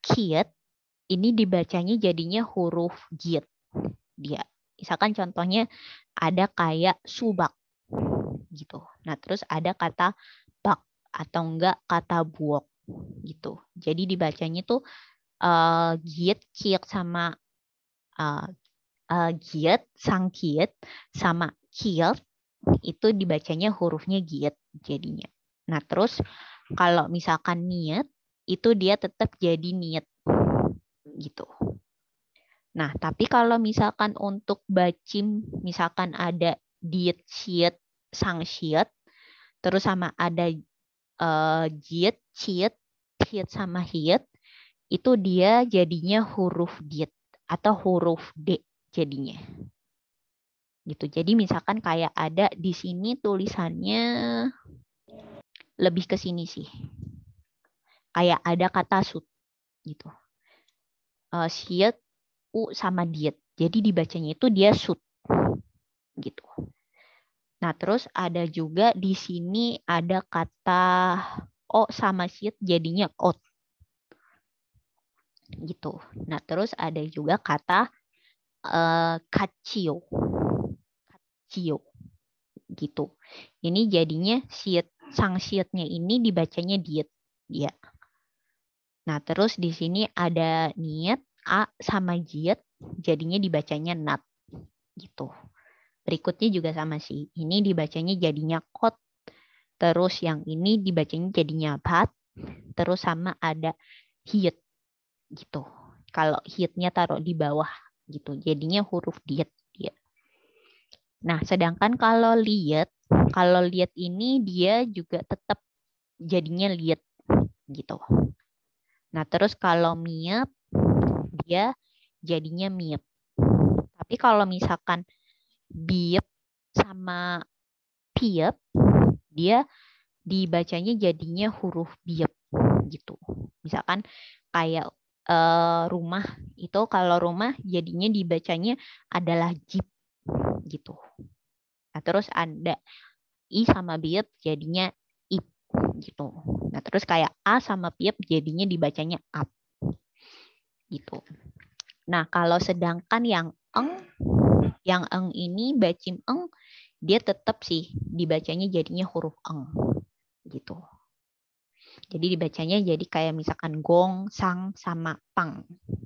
kiet, ini dibacanya jadinya huruf giat Dia, misalkan contohnya ada kayak subak gitu. Nah terus ada kata bak atau enggak kata buok gitu. Jadi dibacanya tuh uh, eh, giet, kiet sama uh, eh, uh, giet, sangkiet sama kiet itu dibacanya hurufnya giat jadinya. Nah, terus kalau misalkan niat, itu dia tetap jadi niat gitu. Nah, tapi kalau misalkan untuk bacim, misalkan ada diet siat sang siet, terus sama ada uh, siat ciet, sama hiet, itu dia jadinya huruf diet atau huruf D jadinya gitu. Jadi misalkan kayak ada di sini tulisannya lebih ke sini sih. Kayak ada kata sut gitu. Uh, siet u sama diet. Jadi dibacanya itu dia sut gitu. Nah, terus ada juga di sini ada kata o sama siet jadinya ot. Gitu. Nah, terus ada juga kata uh, eh, kacio Cio. Gitu. Ini jadinya siet. Sang sietnya ini dibacanya diet. Ya. Nah, terus di sini ada niat A sama jiet, jadinya dibacanya nat. Gitu. Berikutnya juga sama sih. Ini dibacanya jadinya kot. Terus yang ini dibacanya jadinya bat. Terus sama ada hiet. Gitu. Kalau hitnya taruh di bawah gitu. Jadinya huruf diet Nah, sedangkan kalau liet, kalau liet ini dia juga tetap jadinya liet gitu. Nah, terus kalau miep dia jadinya miep. Tapi kalau misalkan biep sama piep dia dibacanya jadinya huruf biep gitu. Misalkan kayak uh, rumah itu kalau rumah jadinya dibacanya adalah jip gitu. Nah, terus ada I sama biep jadinya I gitu. Nah, terus kayak A sama biep jadinya dibacanya up. Gitu. Nah, kalau sedangkan yang eng yang eng ini bacim eng dia tetap sih dibacanya jadinya huruf eng gitu. Jadi dibacanya jadi kayak misalkan gong, sang sama pang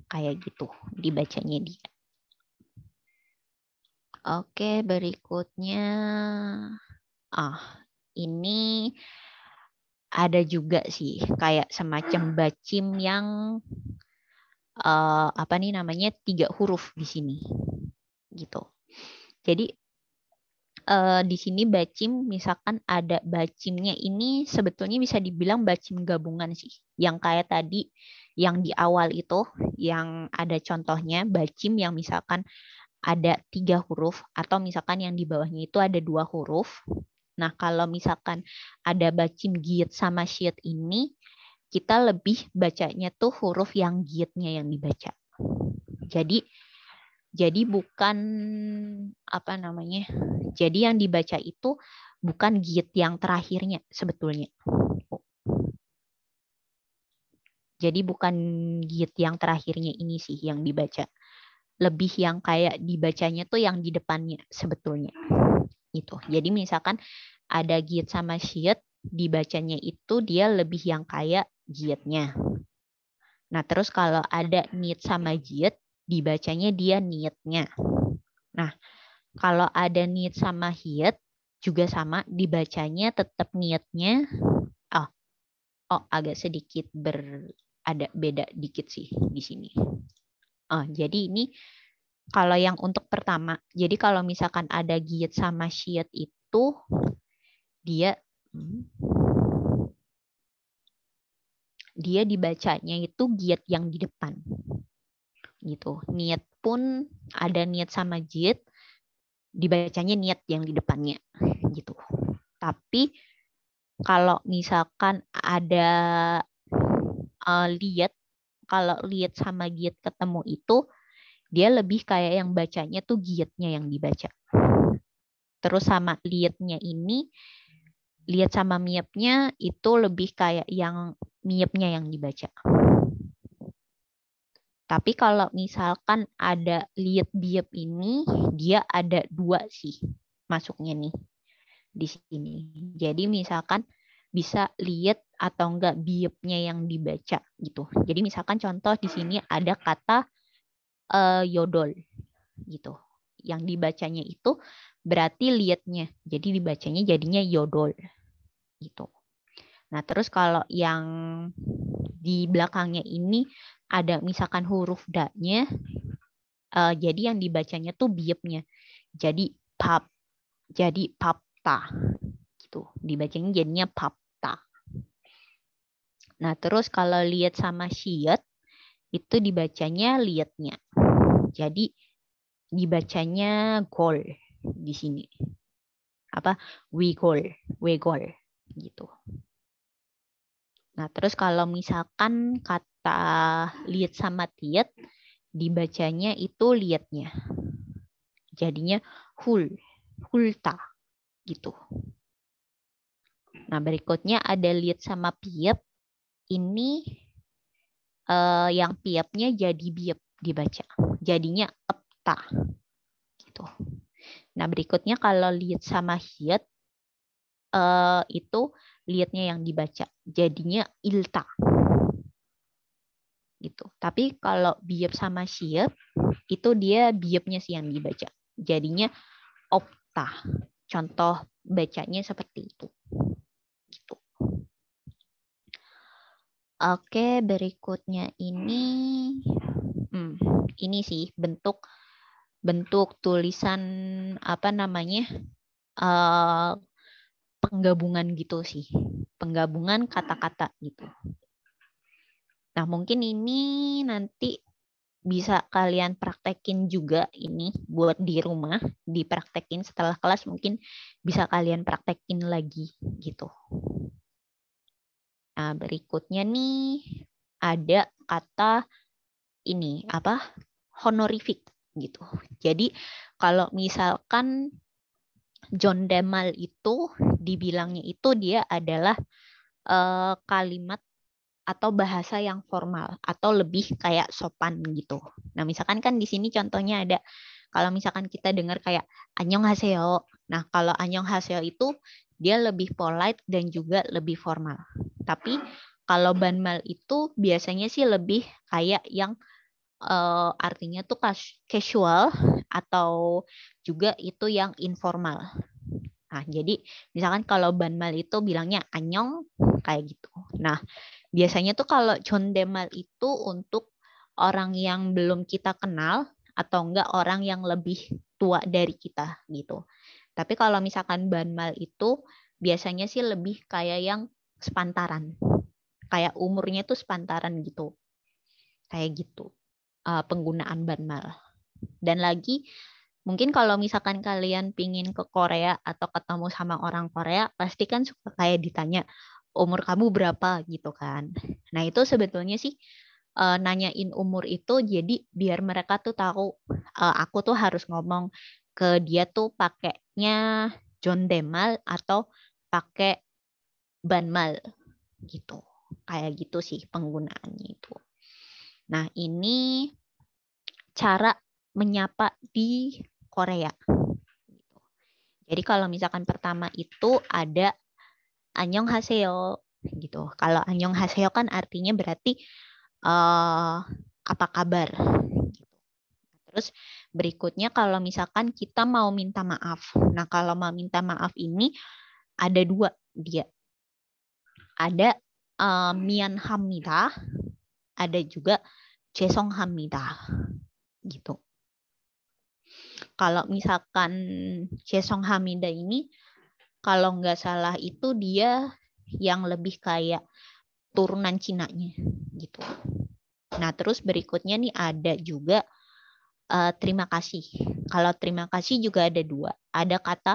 kayak gitu dibacanya dia. Oke, berikutnya. Ah, ini ada juga sih kayak semacam bacim yang uh, apa nih namanya tiga huruf di sini gitu. Jadi uh, di sini bacim misalkan ada bacimnya ini sebetulnya bisa dibilang bacim gabungan sih. Yang kayak tadi yang di awal itu yang ada contohnya bacim yang misalkan ada tiga huruf atau misalkan yang di bawahnya itu ada dua huruf. Nah, kalau misalkan ada bacim git sama shit ini, kita lebih bacanya tuh huruf yang gitnya yang dibaca. Jadi jadi bukan apa namanya? Jadi yang dibaca itu bukan git yang terakhirnya sebetulnya. Jadi bukan git yang terakhirnya ini sih yang dibaca lebih yang kayak dibacanya tuh yang di depannya sebetulnya itu jadi misalkan ada giat sama shiat dibacanya itu dia lebih yang kayak giatnya nah terus kalau ada need sama giat dibacanya dia niatnya nah kalau ada need sama hiat juga sama dibacanya tetap niatnya oh oh agak sedikit ber ada beda dikit sih di sini Oh, jadi ini kalau yang untuk pertama, jadi kalau misalkan ada giat sama syiat itu dia dia dibacanya itu giat yang di depan. Gitu. Niat pun ada niat sama jid dibacanya niat yang di depannya gitu. Tapi kalau misalkan ada uh, eh, lihat kalau lihat sama giat ketemu itu dia lebih kayak yang bacanya tuh giatnya yang dibaca. Terus sama liatnya ini lihat sama miapnya itu lebih kayak yang miapnya yang dibaca. Tapi kalau misalkan ada liat biap ini, dia ada dua sih masuknya nih di sini. Jadi misalkan bisa lihat atau enggak biopnya yang dibaca gitu. Jadi misalkan contoh di sini ada kata uh, yodol gitu. Yang dibacanya itu berarti liatnya. Jadi dibacanya jadinya yodol gitu. Nah, terus kalau yang di belakangnya ini ada misalkan huruf da-nya uh, jadi yang dibacanya tuh biopnya. Jadi pap. Jadi papta gitu. Dibacanya jadinya pap Nah, terus kalau lihat sama siet, itu dibacanya liatnya. Jadi, dibacanya gol di sini. Apa? We goal, we goal gitu. Nah, terus kalau misalkan kata liat sama tiet, dibacanya itu liatnya. Jadinya hul, hulta gitu. Nah, berikutnya ada liat sama piet ini uh, yang piapnya jadi biap dibaca. Jadinya epta. Gitu. Nah, berikutnya kalau lihat sama hiat, uh, itu lihatnya yang dibaca. Jadinya ilta. Gitu. Tapi kalau biap sama siap itu dia biapnya sih yang dibaca. Jadinya opta. Contoh bacanya seperti itu. Gitu. Oke, berikutnya ini hmm, ini sih bentuk bentuk tulisan apa namanya? Uh, penggabungan gitu sih. Penggabungan kata-kata gitu. Nah, mungkin ini nanti bisa kalian praktekin juga ini buat di rumah, dipraktekin setelah kelas mungkin bisa kalian praktekin lagi gitu. Nah, berikutnya nih ada kata ini apa? honorific gitu. Jadi kalau misalkan John Demal itu dibilangnya itu dia adalah uh, kalimat atau bahasa yang formal atau lebih kayak sopan gitu. Nah, misalkan kan di sini contohnya ada kalau misalkan kita dengar kayak anyong haseo. Nah, kalau anyong haseo itu dia lebih polite dan juga lebih formal. Tapi kalau banmal itu biasanya sih lebih kayak yang uh, artinya tuh casual atau juga itu yang informal. Nah, jadi misalkan kalau banmal itu bilangnya anyong kayak gitu. Nah, biasanya tuh kalau condemal itu untuk orang yang belum kita kenal atau enggak orang yang lebih tua dari kita gitu. Tapi kalau misalkan ban mal itu biasanya sih lebih kayak yang sepantaran. Kayak umurnya itu sepantaran gitu. Kayak gitu. Uh, penggunaan ban mal. Dan lagi mungkin kalau misalkan kalian pingin ke Korea atau ketemu sama orang Korea, pasti kan suka kayak ditanya umur kamu berapa gitu kan. Nah itu sebetulnya sih uh, nanyain umur itu jadi biar mereka tuh tahu uh, aku tuh harus ngomong ke dia tuh pakainya John Demal atau pakai Banmal gitu. Kayak gitu sih penggunaannya itu. Nah, ini cara menyapa di Korea. Jadi kalau misalkan pertama itu ada anyong haseo gitu. Kalau anyong haseo kan artinya berarti uh, apa kabar Terus berikutnya kalau misalkan kita mau minta maaf. Nah, kalau mau minta maaf ini ada dua dia. Ada uh, mian hamida, ada juga cesong hamida. Gitu. Kalau misalkan cesong hamida ini kalau nggak salah itu dia yang lebih kayak turunan Cina nya gitu. Nah, terus berikutnya nih ada juga uh, terima kasih. Kalau terima kasih juga ada dua. Ada kata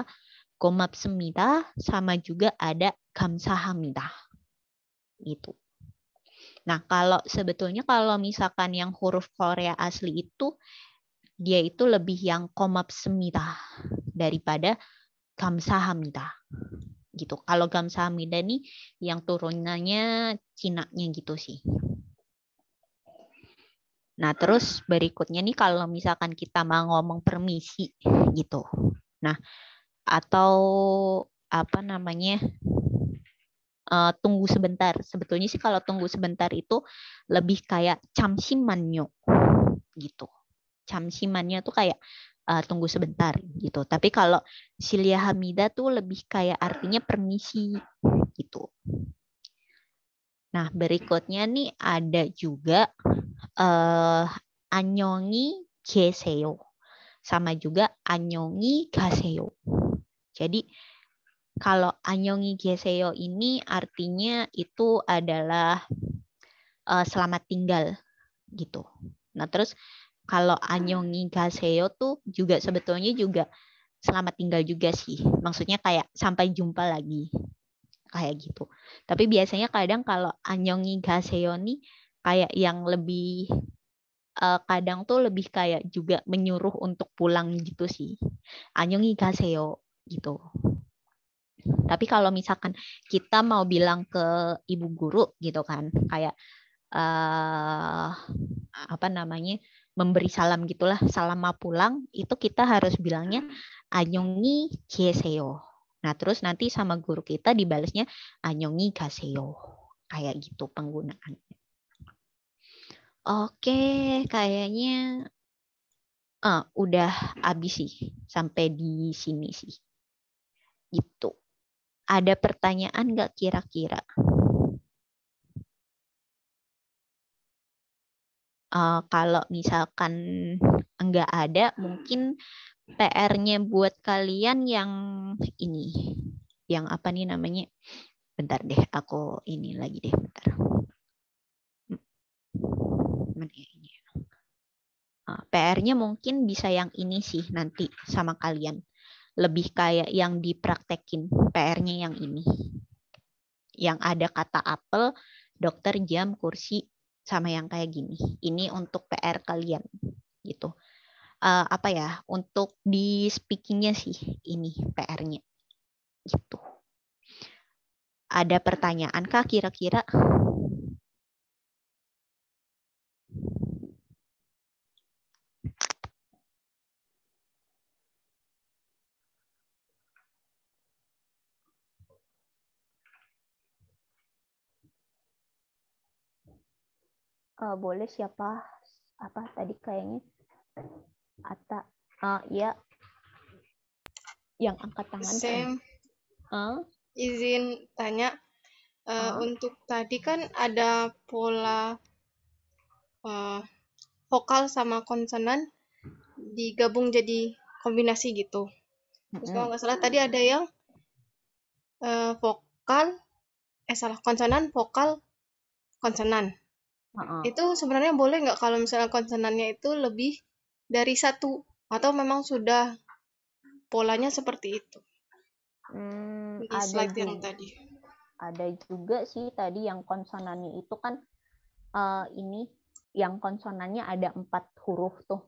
komap semita sama juga ada kamsahamida. itu. Nah, kalau sebetulnya kalau misalkan yang huruf Korea asli itu dia itu lebih yang komap semita daripada kamsahamida. Gitu. Kalau kamsahamida nih yang turunannya cina nya gitu sih. Nah, terus berikutnya nih kalau misalkan kita mau ngomong permisi gitu. Nah, atau apa namanya? Uh, tunggu sebentar. Sebetulnya sih kalau tunggu sebentar itu lebih kayak camsimanyo gitu. Camsimannya tuh kayak uh, tunggu sebentar gitu. Tapi kalau silia hamida tuh lebih kayak artinya permisi gitu. Nah, berikutnya nih ada juga uh, eh, anyongi geseo sama juga anyongi gaseo. Jadi kalau anyongi geseo ini artinya itu adalah uh, selamat tinggal gitu. Nah, terus kalau anyongi gaseo tuh juga sebetulnya juga selamat tinggal juga sih. Maksudnya kayak sampai jumpa lagi. Kayak gitu. Tapi biasanya kadang kalau anyongi gaseo nih kayak yang lebih uh, kadang tuh lebih kayak juga menyuruh untuk pulang gitu sih. Anyongi kaseo gitu. Tapi kalau misalkan kita mau bilang ke ibu guru gitu kan, kayak uh, apa namanya memberi salam gitulah, salam mau pulang itu kita harus bilangnya anyongi kaseyo Nah terus nanti sama guru kita dibalasnya anyongi kaseo kayak gitu penggunaannya. Oke, kayaknya uh, udah habis sih sampai di sini sih. Gitu. Ada pertanyaan nggak kira-kira? Uh, kalau misalkan nggak ada, mungkin PR-nya buat kalian yang ini, yang apa nih namanya? Bentar deh, aku ini lagi deh, bentar teman gitu. area. Uh, PR-nya mungkin bisa yang ini sih nanti sama kalian. Lebih kayak yang dipraktekin, PR-nya yang ini. Yang ada kata apel, dokter, jam, kursi, sama yang kayak gini. Ini untuk PR kalian gitu. Uh, apa ya, untuk di speakingnya sih ini PR-nya gitu. Ada pertanyaan kah kira-kira? uh, boleh siapa apa tadi kayaknya Ata uh, eh, ya yang angkat tangan Sam kan? uh? izin tanya uh, uh. untuk tadi kan ada pola uh, vokal sama konsonan digabung jadi kombinasi gitu terus kalau nggak salah tadi ada yang uh, vokal eh salah konsonan vokal konsonan uh Itu sebenarnya boleh nggak kalau misalnya konsonannya itu lebih dari satu atau memang sudah polanya seperti itu? Hmm, Di slide ada yang tadi. Ada juga sih tadi yang konsonannya itu kan uh, ini yang konsonannya ada empat huruf tuh.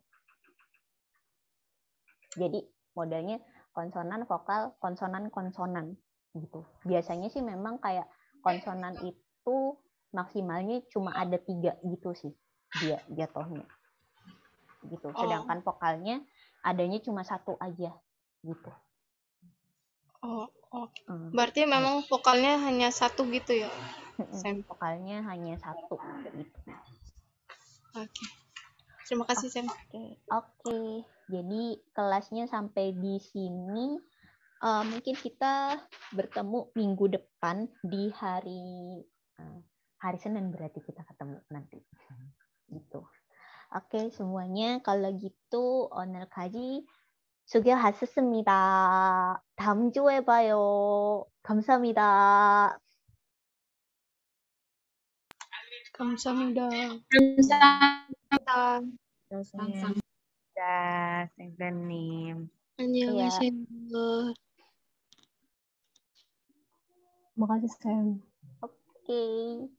Jadi modalnya konsonan vokal konsonan konsonan gitu. Biasanya sih memang kayak konsonan itu maksimalnya cuma ada tiga gitu sih dia jatuhnya gitu oh. sedangkan oh. vokalnya adanya cuma satu aja gitu oh oke oh. hmm. berarti hmm. memang vokalnya hanya satu gitu ya Sam. vokalnya hanya satu gitu oke okay. terima kasih sem oke okay. okay. jadi kelasnya sampai di sini uh, mungkin kita bertemu minggu depan di hari uh, hari Senin berarti kita ketemu nanti. Hmm. Gitu. Oke, okay, semuanya kalau gitu owner kaji sugyo hasusumida. Daum juwe bayo. Gamsahamnida. Terima kasih, sekali Oke. Okay.